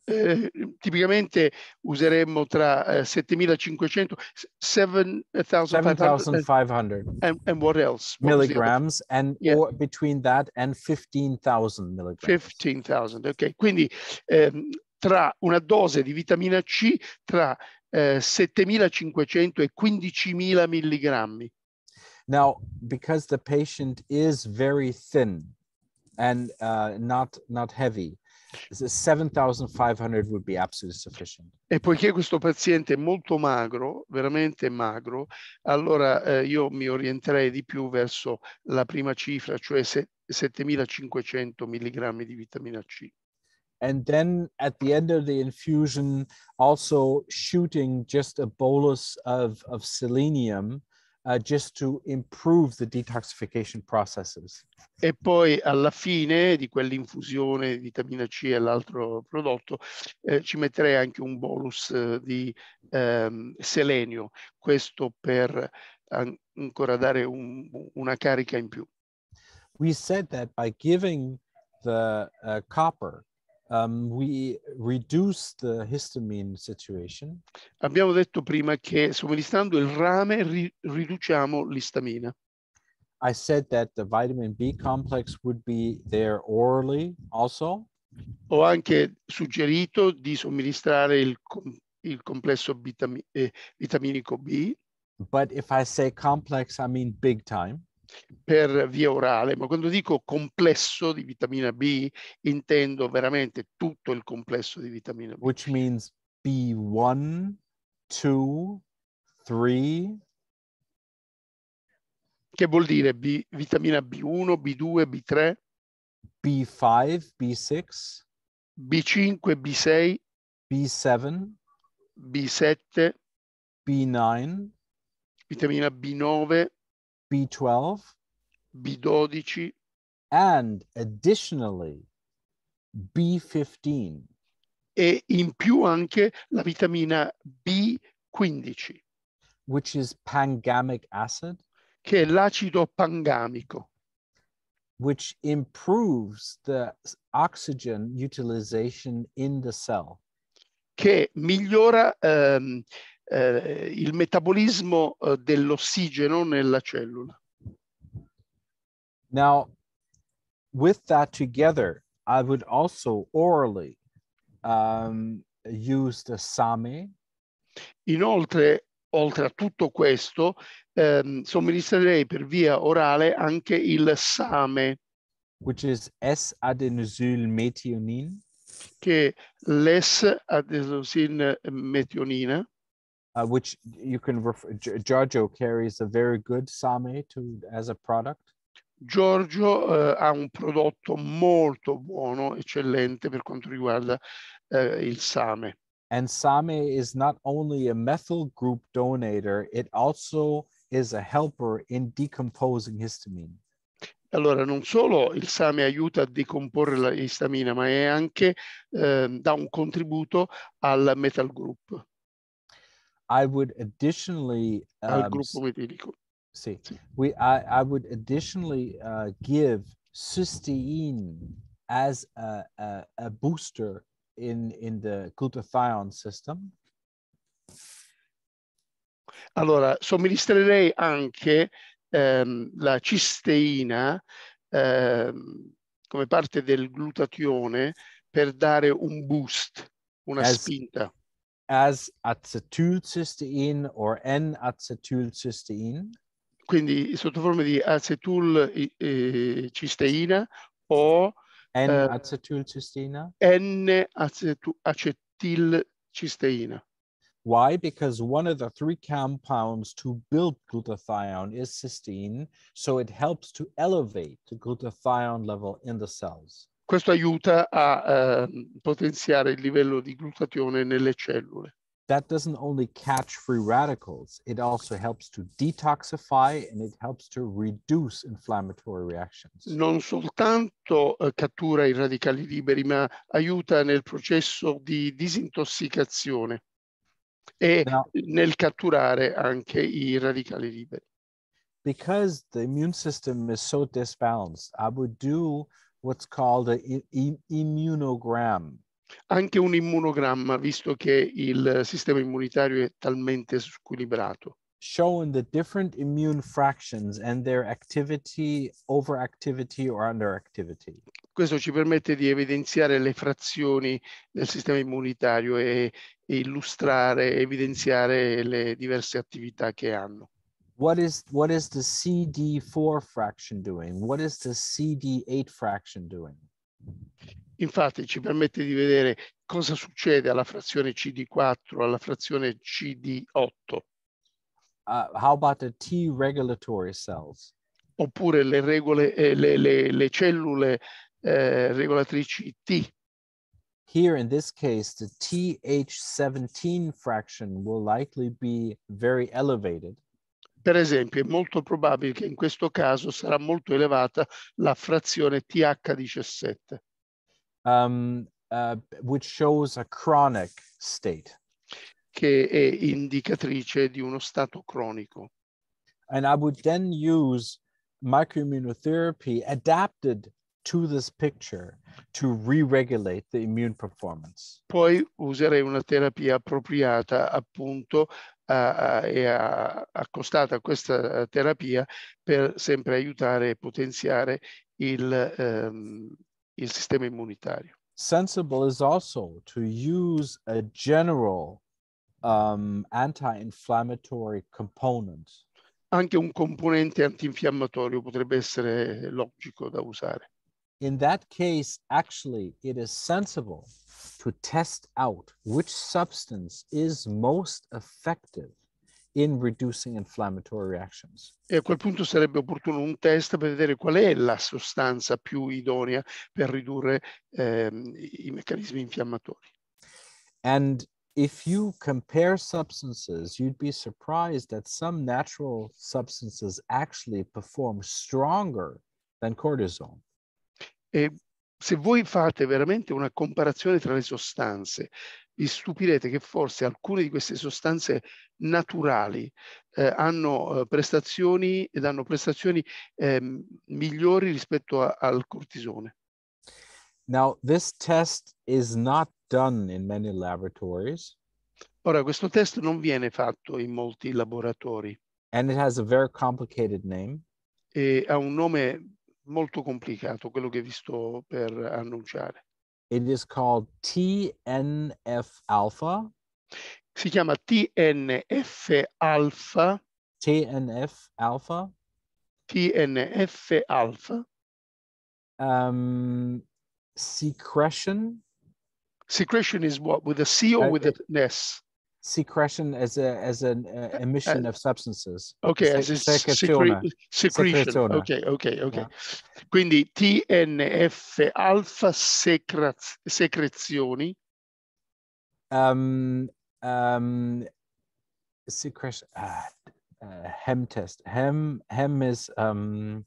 Eh, tipicamente useremmo tra eh, 7500 7500 and, and what else what milligrams and yeah. or between that and 15000 milligrams 15000 ok quindi ehm, tra una dose di vitamina C tra 7500 eh, e 15000 milligrammi. Now, because the patient is very thin and uh, not, not heavy, 7,500 would be absolutely sufficient. E poiché questo paziente è molto magro, veramente magro, allora eh, io mi orienterei di più verso la prima cifra, cioè 7500 mg di vitamina C. and then at the end of the infusion also shooting just a bolus of, of selenium uh, just to improve the detoxification processes. E poi alla fine di quell'infusione di vitamina C e l'altro prodotto eh, ci metterei anche un bolus eh, di ehm, selenio, questo per an ancora dare un, una carica in più. We said that by giving the uh, copper um, we reduce the histamine situation. Abbiamo detto prima che somministrando il rame ri riduciamo l'istamina. I said that the vitamin B complex would be there orally also. Ho anche suggerito di somministrare il, com il complesso vitami eh, vitaminico B. But if I say complex, I mean big time. per via orale, ma quando dico complesso di vitamina B intendo veramente tutto il complesso di vitamina B. Which means B1, 2, 3. Che vuol dire B, vitamina B1, B2, B3? B5, B6. B5, B6. B7. B7. B9. Vitamina B9. B12, B12, and additionally B15. E in più anche la vitamina B15. Which is pangamic acid. Che è l'acido pangamico. Which improves the oxygen utilization in the cell. Che migliora um, eh, il metabolismo eh, dell'ossigeno nella cellula. Now, with that together, I would also orally um, use the same. Inoltre, oltre a tutto questo, ehm, somministrerei per via orale anche il same. Which is S-adenosylmetionine. Che è l'S-adenosylmetionina. uh, which you can refer. Giorgio carries a very good same to, as a product. Giorgio eh, ha un prodotto molto buono, eccellente per quanto riguarda eh, il same. And same is not only a methyl group donator, it also is a helper in decomposing histamine. Allora, non solo il same aiuta a decomporre la istamina, ma è anche eh, dà un contributo al metal group. I would additionally um, see we I, I would additionally uh, give cysteine as a, a, a, booster in in the glutathione system. Allora, somministrerei anche ehm, la cisteina ehm, come parte del glutatione per dare un boost, una as, spinta as acetylcysteine or N-acetylcysteine. Quindi sotto forma di acetilcisteina eh, on acetylcisteina N-acetylcysteina. N-acetilcisteina. Why? Because one of the three compounds to build glutathione is cysteine, so it helps to elevate the glutathione level in the cells. Questo aiuta a uh, potenziare il livello di glutatione nelle cellule. That doesn't only catch free radicals, it also helps to detoxify and it helps to reduce inflammatory reactions. Non soltanto uh, cattura i radicali liberi, ma aiuta nel processo di disintossicazione e Now, nel catturare anche i radicali liberi. Because the immune system is so disbalanced, I would do what's called an immunogram. Anche un immunogramma, visto che il sistema immunitario è talmente squilibrato. Showing the different immune fractions and their activity, overactivity or underactivity. Questo ci permette di evidenziare le frazioni del sistema immunitario e, e illustrare, evidenziare le diverse attività che hanno. what is what is the CD4 fraction doing? What is the CD8 fraction doing? Infatti ci permette di vedere cosa succede alla frazione CD4, alla frazione CD8. Uh, how about the T regulatory cells? Oppure le, regole, eh, le, le, le cellule eh, regolatrici T. Here in this case, the TH17 fraction will likely be very elevated. Per esempio, è molto probabile che in questo caso sarà molto elevata la frazione TH17. Um, uh, which shows a chronic state. Che è indicatrice di uno stato cronico. And I would then use microimmunotherapy adapted to this picture to re-regulate the immune performance. Poi userei una terapia appropriata appunto ha, è accostata a questa eh, terapia per sempre aiutare e potenziare il, um, il sistema immunitario. Sensible is also to use a general um, anti-inflammatory component. Anche un componente antinfiammatorio potrebbe essere logico da usare. in that case, actually, it is sensible to test out which substance is most effective in reducing inflammatory reactions. E a quel punto sarebbe opportuno un test per vedere qual è la sostanza più idonea per ridurre ehm, i meccanismi infiammatori. And if you compare substances, you'd be surprised that some natural substances actually perform stronger than cortisone. E se voi fate veramente una comparazione tra le sostanze, vi stupirete che forse alcune di queste sostanze naturali eh, hanno eh, prestazioni ed hanno prestazioni eh, migliori rispetto a, al cortisone. Now, this test is not done in many laboratories. Ora, questo test non viene fatto in molti laboratori. And it has a very complicated name. E ha un nome molto complicato quello che vi sto per annunciare. It is called TNF alpha. Si chiama TNF alpha. TNF alpha. TNF alpha. Um, secretion. Secretion is what? With a C or uh, with an S? secretion as a as an uh, uh emission uh, of substances. Ok, Se secrezione. secretion. Secrezione. Ok, ok, ok. Yeah. Quindi TNF alpha secre secrezioni. Um, um, secretion. Ah, uh, HEM test. HEM, HEM is um,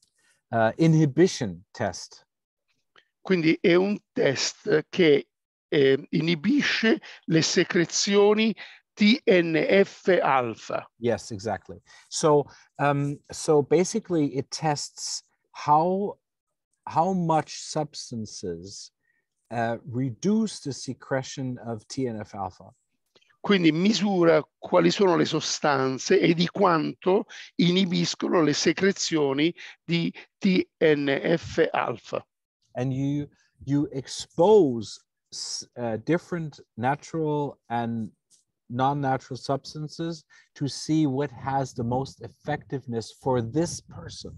uh, inhibition test. Quindi è un test che eh, inibisce le secrezioni TNF alpha. Yes, exactly. So, um, so basically, it tests how how much substances uh, reduce the secretion of TNF alpha. Quindi misura quali sono le sostanze e di quanto inibiscono le secrezioni di TNF alpha. And you you expose uh, different natural and non-natural substances to see what has the most effectiveness for this person.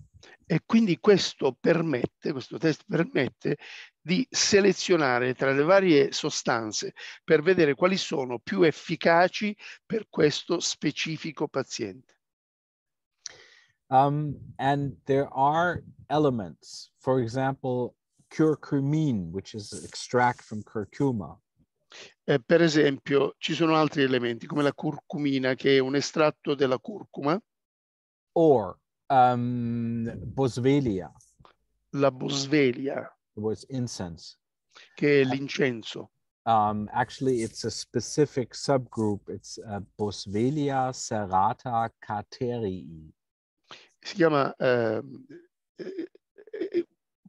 E quindi questo permette, questo test permette di selezionare tra le varie sostanze per vedere quali sono più efficaci per questo specifico paziente. Um, and there are elements, for example, curcumin, which is extract from curcuma. Eh, per esempio, ci sono altri elementi come la curcumina, che è un estratto della curcuma. Or um, boswellia. La boswellia. was incense. Che è l'incenso. Um, actually, it's a specific subgroup. It's uh, Boswellia serrata caterii. Si chiama uh,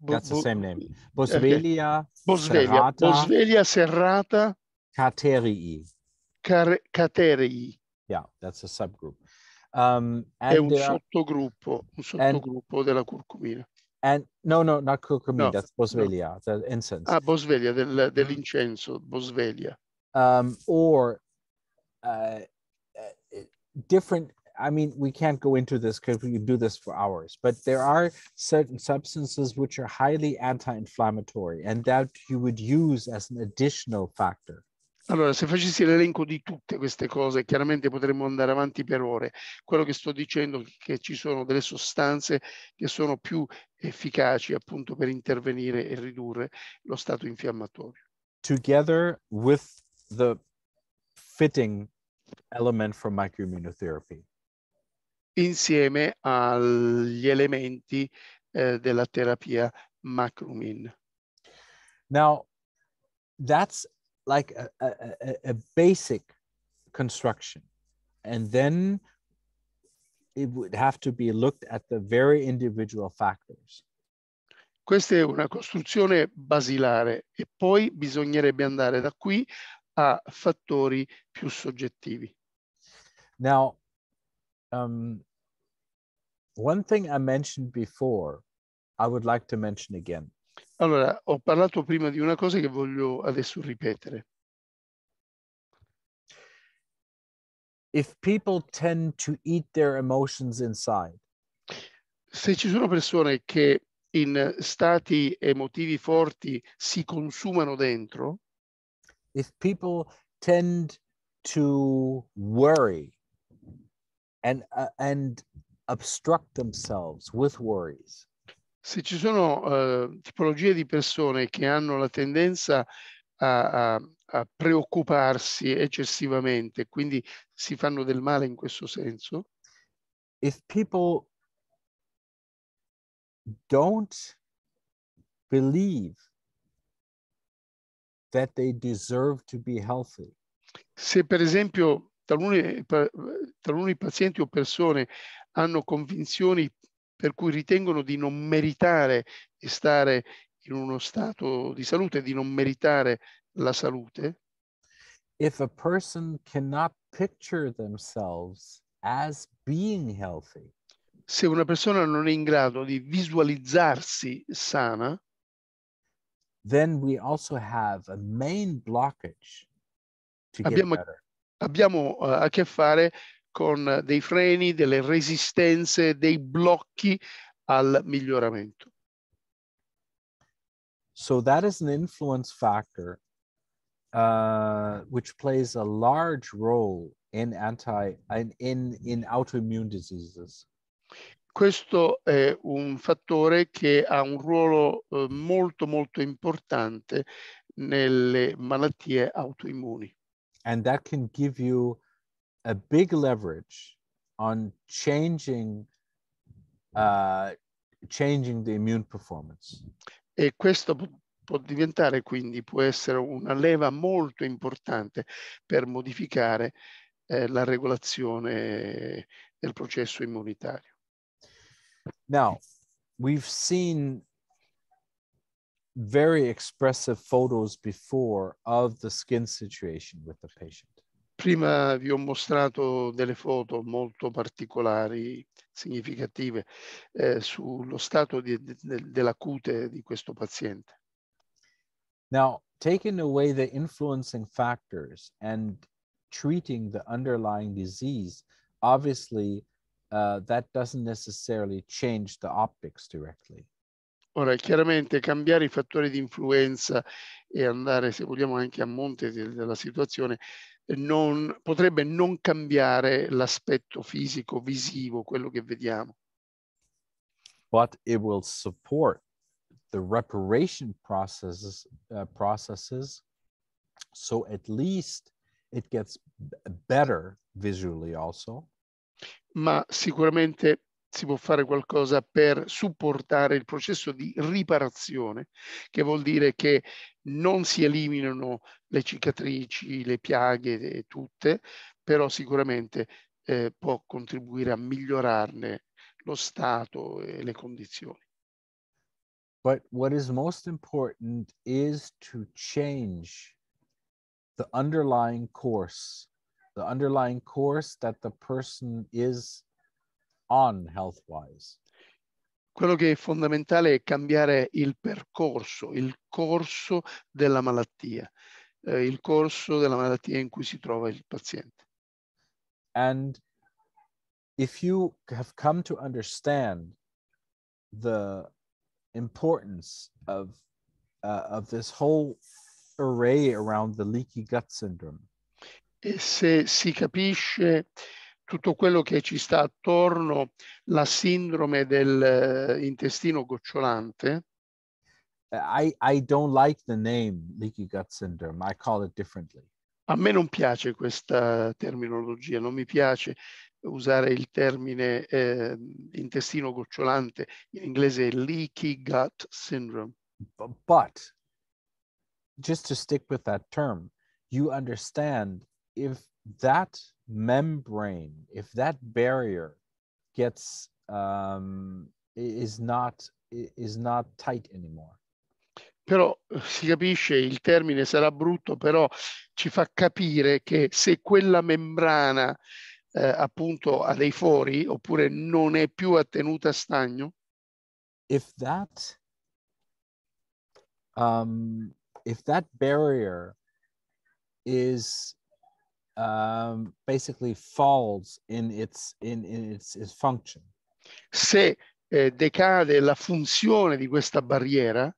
That's the same name. Eh, Boswellia okay. serrata. Boswellia serrata. Caterii. Car- caterii. Yeah, that's a subgroup. Um, and, È un sottogruppo, un sottogruppo and, della curcumina. And no, no, not curcumina, no, that's Boswellia, no. the incense. Ah, Boswellia, del, um, dell'incenso, Boswellia. Um, or uh, uh different I mean, we can't go into this because we could do this for hours, but there are certain substances which are highly anti inflammatory and that you would use as an additional factor. Allora, se facessi l'elenco di tutte queste cose, chiaramente potremmo andare avanti per ore. Quello che sto dicendo è che ci sono delle sostanze che sono più efficaci appunto per intervenire e ridurre lo stato infiammatorio. Together with the fitting element for microimmunotherapy. insieme agli elementi eh, della terapia Macrumin. Now, that's like a, a, a basic construction. And then it would have to be looked at the very individual factors. Questa è una costruzione basilare e poi bisognerebbe andare da qui a fattori più soggettivi. Now, um, one thing I mentioned before, I would like to mention again. Allora, ho parlato prima di una cosa che voglio adesso ripetere. If people tend to eat their emotions inside, se ci sono persone che in stati emotivi forti si consumano dentro, if people tend to worry and, uh, and obstruct themselves with worries. Se ci sono uh, tipologie di persone che hanno la tendenza a, a, a preoccuparsi eccessivamente, quindi si fanno del male in questo senso. If people don't believe that they deserve to be healthy. Se per esempio taluni, taluni pazienti o persone hanno convinzioni per cui ritengono di non meritare di stare in uno stato di salute, di non meritare la salute. If a person cannot picture themselves as being healthy. Se una persona non è in grado di visualizzarsi sana, then we also have a main blockage to abbiamo, get better abbiamo eh, a che fare con dei freni, delle resistenze, dei blocchi al miglioramento. So that is an influence factor uh, which plays a large role in, anti, in, in, in autoimmune diseases. Questo è un fattore che ha un ruolo eh, molto molto importante nelle malattie autoimmuni. and that can give you a big leverage on changing uh, changing the immune performance. E questo può diventare quindi può essere una leva molto importante per modificare eh, la regolazione del processo immunitario. Now, we've seen very expressive photos before of the skin situation with the patient. Prima vi ho mostrato delle foto molto particolari, significative, eh, sullo stato di, de, della cute di questo paziente. Now, taking away the influencing factors and treating the underlying disease, obviously, uh, that doesn't necessarily change the optics directly. Ora, chiaramente cambiare i fattori di influenza e andare, se vogliamo, anche a monte della situazione non, potrebbe non cambiare l'aspetto fisico, visivo, quello che vediamo. But it will support the reparation processes, uh, processes so at least it gets better visually also. Ma sicuramente si può fare qualcosa per supportare il processo di riparazione, che vuol dire che non si eliminano le cicatrici, le piaghe e eh, tutte, però sicuramente eh, può contribuire a migliorarne lo stato e le condizioni. But what is most important is to change the underlying course, the underlying course that the person is on health wise? Quello che è fondamentale è cambiare il percorso, il corso della malattia, eh, il corso della malattia in cui si trova il paziente. And if you have come to understand the importance of uh, of this whole array around the leaky gut syndrome. E se si capisce tutto quello che ci sta attorno, la sindrome dell'intestino eh, gocciolante. Eh, I, I don't like the name leaky gut syndrome. I call it differently. A me non piace questa terminologia, non mi piace usare il termine eh, intestino gocciolante, in inglese leaky gut syndrome. But just to stick with that term, you understand if that membrane, if that barrier gets um, is not is not tight anymore. Però si capisce, il termine sarà brutto, però ci fa capire che se quella membrana eh, appunto ha dei fori oppure non è più attenuta a stagno. If that, um, if that barrier is um, basically falls in its, in, in its, its function. Se eh, decade la funzione di questa barriera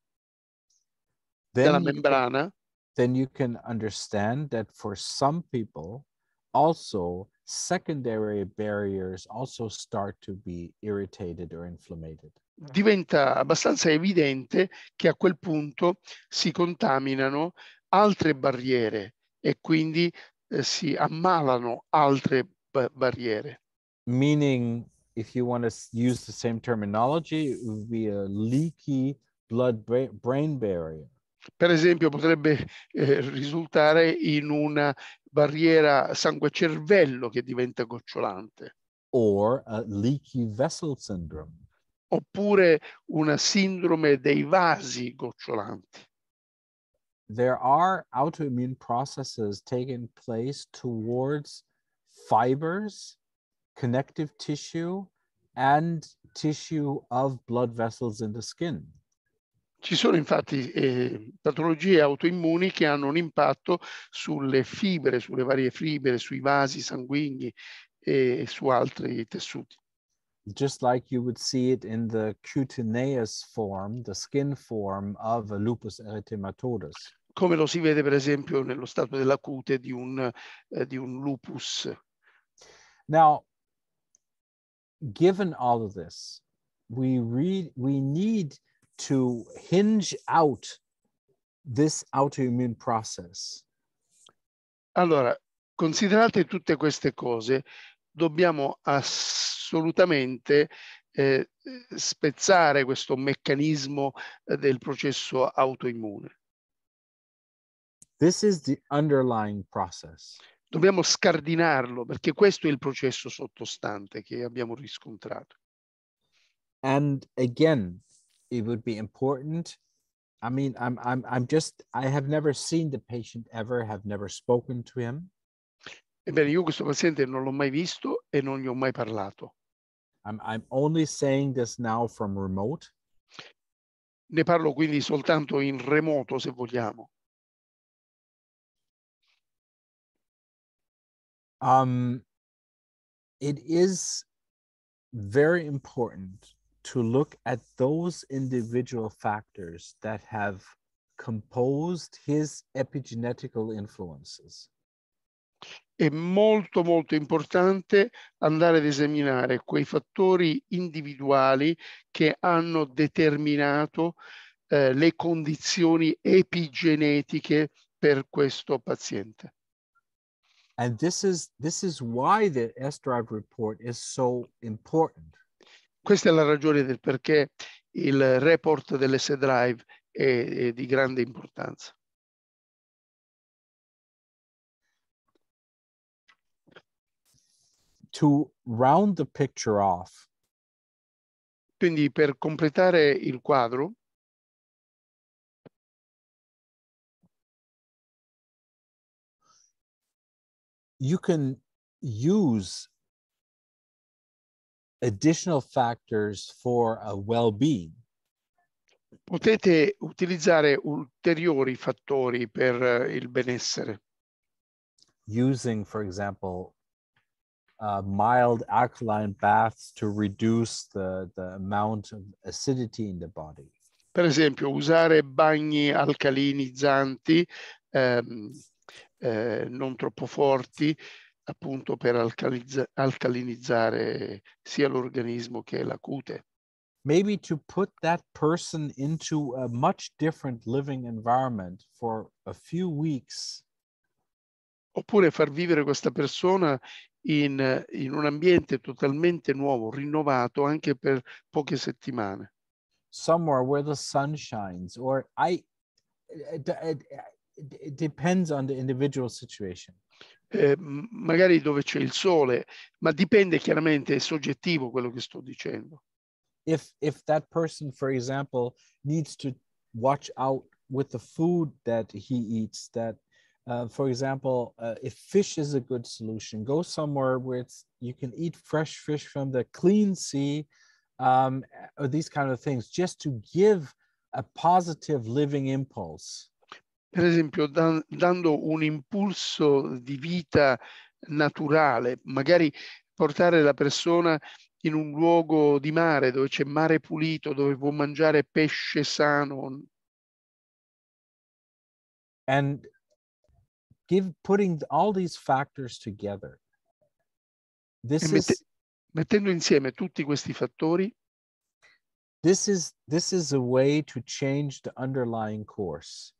then della membrana, you can, then you can understand that for some people, also secondary barriers also start to be irritated or inflamed. Diventa abbastanza evidente che a quel punto si contaminano altre barriere e quindi Eh, si ammalano altre barriere. Meaning, if you want to use the same terminology, it would be a leaky blood-brain barrier. Per esempio, potrebbe eh, risultare in una barriera sangue-cervello che diventa gocciolante. Or a leaky vessel syndrome. Oppure una sindrome dei vasi gocciolanti. there are autoimmune processes taking place towards fibers, connective tissue, and tissue of blood vessels in the skin. Ci sono infatti eh, patologie autoimmuni che hanno un impatto sulle fibre, sulle varie fibre, sui vasi sanguigni eh, e su altri tessuti just like you would see it in the cutaneous form, the skin form of a lupus erythematosus. Come lo si vede per esempio nello stato della cute di un, eh, di un lupus. Now, given all of this, we read we need to hinge out this autoimmune process. Allora, considerate tutte queste cose, dobbiamo assolutamente eh, spezzare questo meccanismo eh, del processo autoimmune. This is the underlying process. Dobbiamo scardinarlo perché questo è il processo sottostante che abbiamo riscontrato. And again, it would be important I mean, I'm, I'm, I'm just, I have never seen the patient ever, have never spoken to him. Ebbene, io questo paziente non l'ho mai visto e non gli ho mai parlato. I'm, I'm only saying this now from remote. Ne parlo quindi soltanto in remoto, se vogliamo. Um, it is very important to look at those individual factors that have composed his epigenetical influences. è molto molto importante andare ad esaminare quei fattori individuali che hanno determinato eh, le condizioni epigenetiche per questo paziente. And this is, this is why the S-Drive report is so important. Questa è la ragione del perché il report dell'S-Drive è, è di grande importanza. to round the picture off. Quindi per completare il quadro you can use additional factors for a well-being. Potete utilizzare ulteriori fattori per eh, il benessere. Using, for example, uh, mild alkaline baths to reduce the, the amount of acidity in the body. Per esempio, usare bagni alcalinizzanti ehm, eh, non troppo forti appunto per alcalizza- alcalinizzare sia l'organismo che la cute. Maybe to put that person into a much different living environment for a few weeks oppure far vivere questa persona in, in un ambiente totalmente nuovo, rinnovato anche per poche settimane. Somewhere where the sun shines, or I, it, eh, it, eh, it depends on the individual situation. Eh, magari dove c'è il sole, ma dipende chiaramente, è soggettivo quello che sto dicendo. If, if that person, for example, needs to watch out with the food that he eats, that uh, for example, uh, if fish is a good solution, go somewhere where it's you can eat fresh fish from the clean sea, um, or these kind of things, just to give a positive living impulse. Per esempio, dan dando un impulso di vita naturale, magari portare la persona in un luogo di mare dove c'è mare pulito, dove può mangiare pesce sano, and give putting all these factors together. This mette, is mettendo insieme tutti questi fattori. This is this is a way to change the underlying course.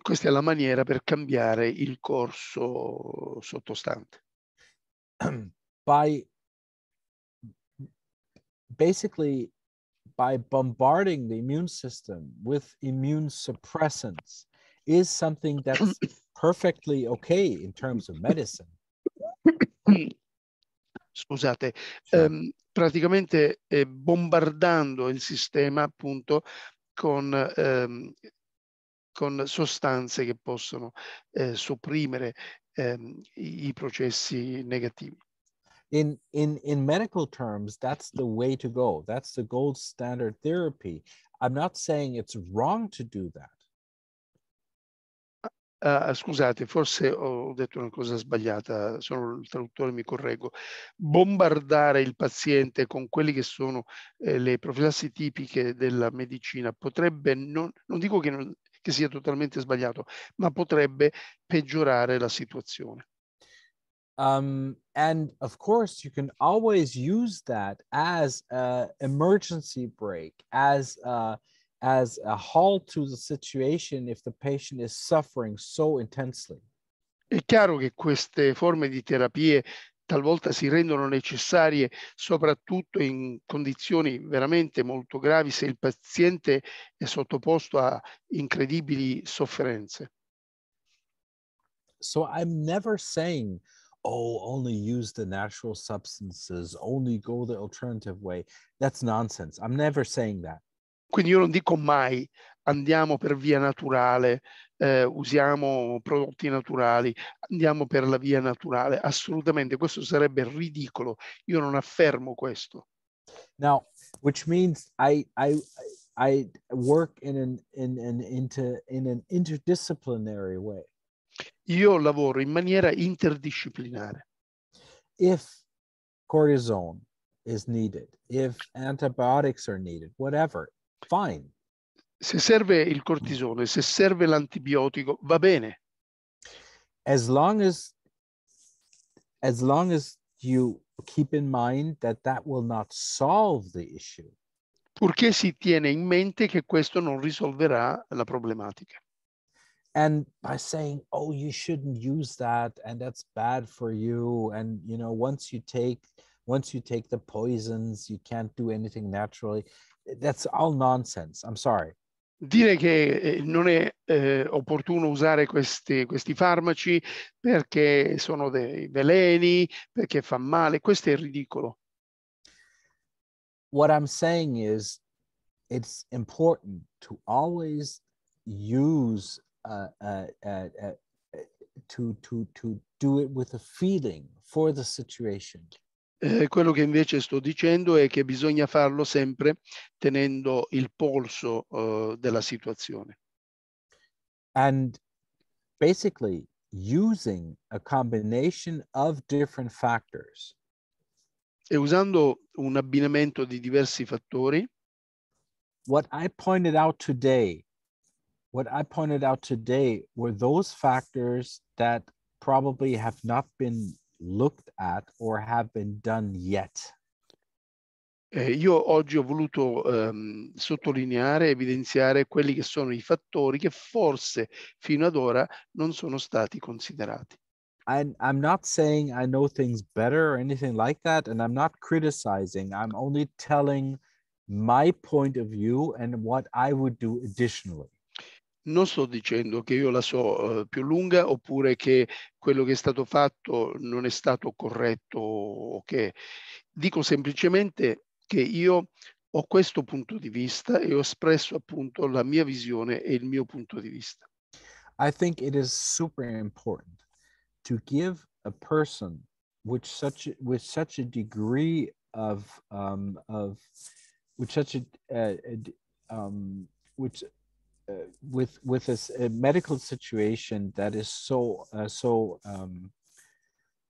Questa è la maniera per cambiare il corso sottostante. <clears throat> By basically by bombarding the immune system with immune suppressants is something that's <clears throat> perfectly okay in terms of medicine. Scusate, sure. um, praticamente eh, bombardando il sistema appunto con, ehm, con sostanze che possono eh, sopprimere ehm, i processi negativi. in, in, in medical terms, that's the way to go. That's the gold standard therapy. I'm not saying it's wrong to do that. Uh, scusate, forse ho detto una cosa sbagliata, sono il traduttore, mi correggo. Bombardare il paziente con quelle che sono eh, le profilassi tipiche della medicina potrebbe, non, non dico che, non, che sia totalmente sbagliato, ma potrebbe peggiorare la situazione. Um, and of course, you can always use that as an emergency break, as a as a halt to the situation if the patient is suffering so intensely. È chiaro che queste forme di terapie talvolta si rendono necessarie soprattutto in condizioni veramente molto gravi se il paziente è sottoposto a incredibili sofferenze. So I'm never saying oh, only use the natural substances, only go the alternative way. That's nonsense. I'm never saying that. Quindi io non dico mai andiamo per via naturale, eh, usiamo prodotti naturali, andiamo per la via naturale. Assolutamente, questo sarebbe ridicolo. Io non affermo questo. Now, which means I, I, I work in an, in, an inter, in an interdisciplinary way. Io lavoro in maniera interdisciplinare. If cortisone is needed, if antibiotics are needed, whatever, Fine. Se serve il cortisone, se serve l'antibiotico, va bene. As long as as long as you keep in mind that that will not solve the issue. Purché si tiene in mente che questo non risolverà la problematica. and by saying oh you shouldn't use that and that's bad for you and you know once you take once you take the poisons you can't do anything naturally that's all nonsense. I'm sorry. Dire che eh, non è eh, opportuno usare questi, questi, farmaci perché sono dei veleni, perché fa male, questo è ridicolo. What I'm saying is it's important to always use uh, uh, uh, uh, to, to, to do it with a feeling for the situation. Eh, quello che invece sto dicendo è che bisogna farlo sempre tenendo il polso uh, della situazione. And basically using a combination of different factors. E usando un abbinamento di diversi fattori. What I pointed out today, what I pointed out today were those factors that probably have not been looked at or have been done yet? Eh, io oggi ho voluto ehm, sottolineare, evidenziare quelli che sono i fattori che forse fino ad ora non sono stati considerati. And I'm not saying I know things better or anything like that, and I'm not criticizing. I'm only telling my point of view and what I would do additionally. non sto dicendo che io la so eh, più lunga oppure che quello che è stato fatto non è stato corretto o che dico semplicemente che io ho questo punto di vista e ho espresso appunto la mia visione e il mio punto di vista. I think it is super important to give a person which such with such a degree of um, of with such a, a, a um, which with with this, a, medical situation that is so uh, so um,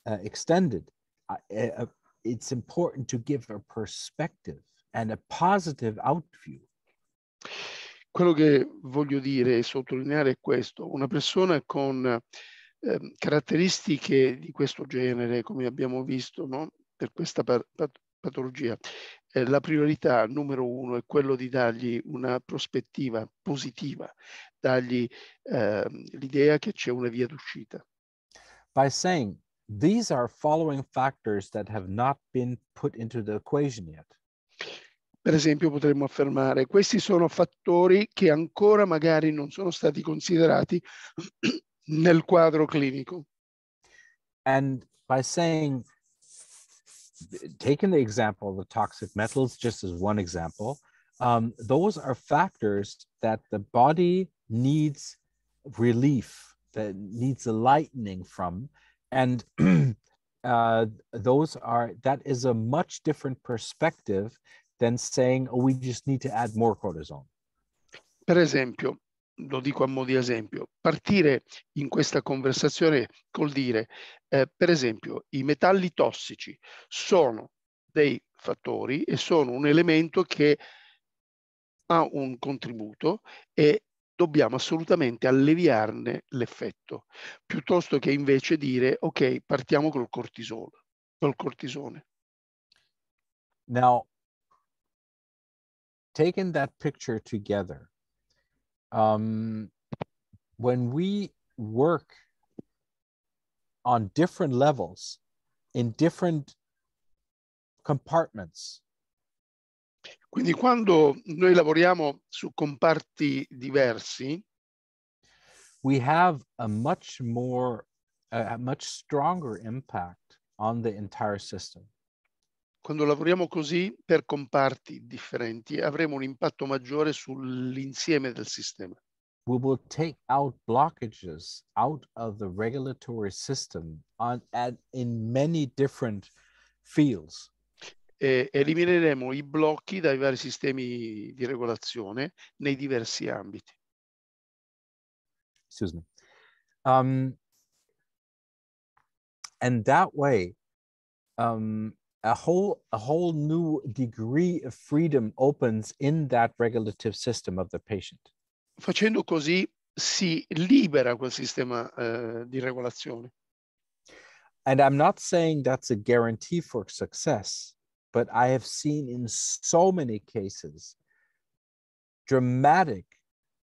uh, extended, uh, it's important to give a perspective and a positive outview. Quello che voglio dire e sottolineare è questo, una persona con eh, caratteristiche di questo genere, come abbiamo visto no? per questa pat patologia, Eh, la priorità numero uno è quello di dargli una prospettiva positiva, dargli eh, l'idea che c'è una via d'uscita. By saying these are following factors that have not been put into the equation yet. Per esempio potremmo affermare questi sono fattori che ancora magari non sono stati considerati <clears throat> nel quadro clinico. And by saying taken the example of the toxic metals just as one example, um, those are factors that the body needs relief, that needs a lightening from. And <clears throat> uh, those are, that is a much different perspective than saying, oh, we just need to add more cortisone. Per esempio, lo dico a modo di esempio, partire in questa conversazione col dire, eh, per esempio, i metalli tossici sono dei fattori e sono un elemento che ha un contributo e dobbiamo assolutamente alleviarne l'effetto, piuttosto che invece dire, ok, partiamo col cortisolo, Col cortisone. Now, taken that picture together, um, when we work on different levels in different compartments quindi quando noi lavoriamo su comparti diversi we have a much more a much stronger impact on the entire system quando lavoriamo così per comparti differenti, avremo un impatto maggiore sull'insieme del sistema. We will take out blockages out of the regulatory system on, at, in many different fields. E elimineremo i blocchi dai vari sistemi di regolazione nei diversi ambiti. Excuse me. Um, and that way, um, a whole a whole new degree of freedom opens in that regulative system of the patient. Facendo così si libera quel sistema uh, di regolazione. And I'm not saying that's a guarantee for success, but I have seen in so many cases dramatic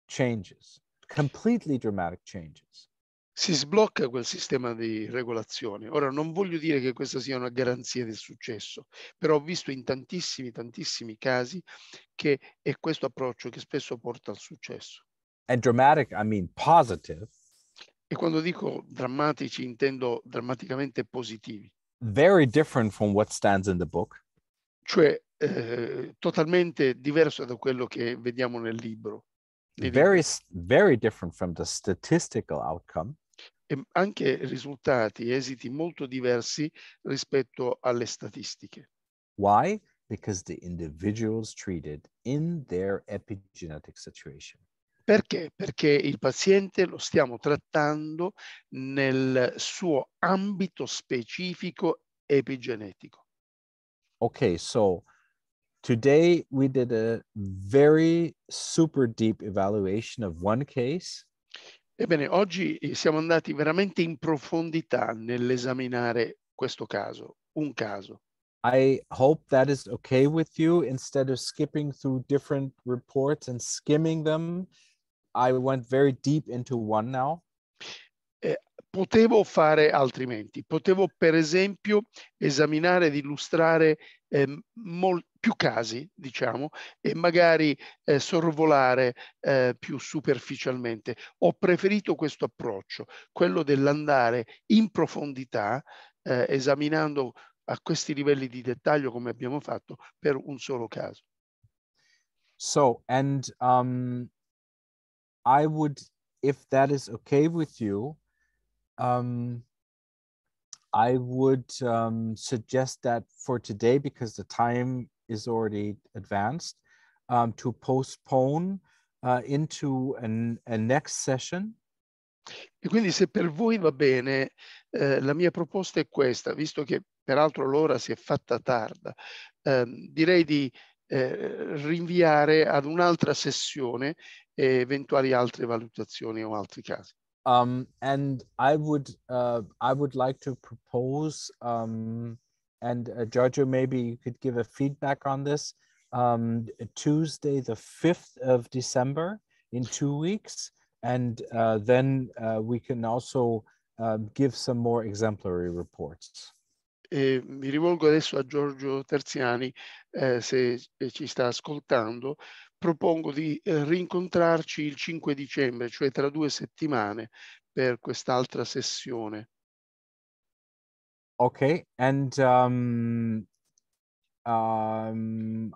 changes, completely dramatic changes. si sblocca quel sistema di regolazione. Ora non voglio dire che questa sia una garanzia del successo, però ho visto in tantissimi, tantissimi casi che è questo approccio che spesso porta al successo. And dramatic, I mean positive. E quando dico drammatici intendo drammaticamente positivi. Very different from what stands in the book. Cioè eh, totalmente diverso da quello che vediamo nel libro. Very, very different from the statistical outcome e anche risultati esiti molto diversi rispetto alle statistiche. Why? Because the individuals treated in their epigenetic situation. Perché? Perché il paziente lo stiamo trattando nel suo ambito specifico epigenetico. Ok, so today we did a very super deep evaluation of one case. Ebbene, oggi eh, siamo andati veramente in profondità nell'esaminare questo caso, un caso. I hope that is okay with you. Instead of skipping through different reports and skimming them, I went very deep into one now. Eh, potevo fare altrimenti. Potevo, per esempio, esaminare ed illustrare eh, mol- più casi, diciamo, e magari eh, sorvolare eh, più superficialmente. Ho preferito questo approccio, quello dell'andare in profondità eh, esaminando a questi livelli di dettaglio come abbiamo fatto per un solo caso. So, and um, I would, if that is okay with you, um, I would um, suggest that for today because the time is already advanced um, to postpone uh, into an, a next session. E quindi se per voi va bene, eh, la mia proposta è questa, visto che peraltro l'ora si è fatta tarda, eh, direi di eh, rinviare ad un'altra sessione eventuali altre valutazioni o altri casi. Um, and I would, uh, I would like to propose um, and uh, Jojo, maybe you could give a feedback on this. Um, Tuesday, the 5th of December, in two weeks. And uh, then uh, we can also um, give some more exemplary reports. E mi rivolgo adesso a Giorgio Terziani, eh, se ci sta ascoltando, propongo di eh, rincontrarci il 5 dicembre, cioè tra due settimane, per quest'altra sessione Okay, and um, um,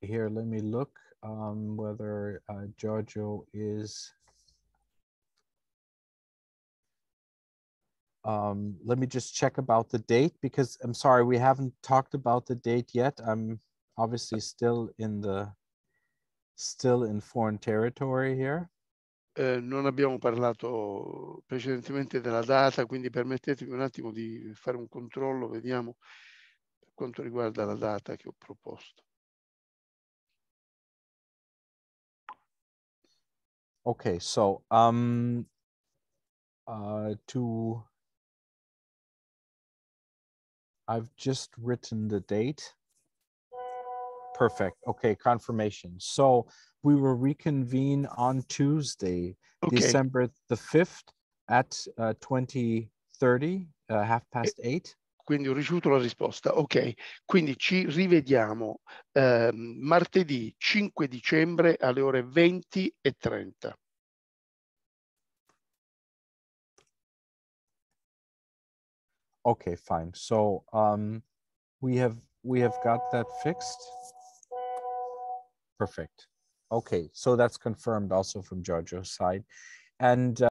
here, let me look um, whether uh, Giorgio is. Um, let me just check about the date because I'm sorry, we haven't talked about the date yet. I'm obviously still in the, still in foreign territory here. Ehm, non abbiamo parlato precedentemente della data, quindi permettetemi un attimo di fare un controllo, vediamo per quanto riguarda la data che ho proposto. Ok, so um, uh, to I've just written the date. Perfect. Ok, confirmation. So we will reconvene on Tuesday, okay. December the 5th at uh, 20.30, uh, half past eh, eight. Quindi ho ricevuto la risposta. Ok, quindi ci rivediamo eh, martedì 5 dicembre alle ore 20 e 30. Okay, fine. So um, we have we have got that fixed. Perfect. Okay, so that's confirmed also from Giorgio's side. And uh,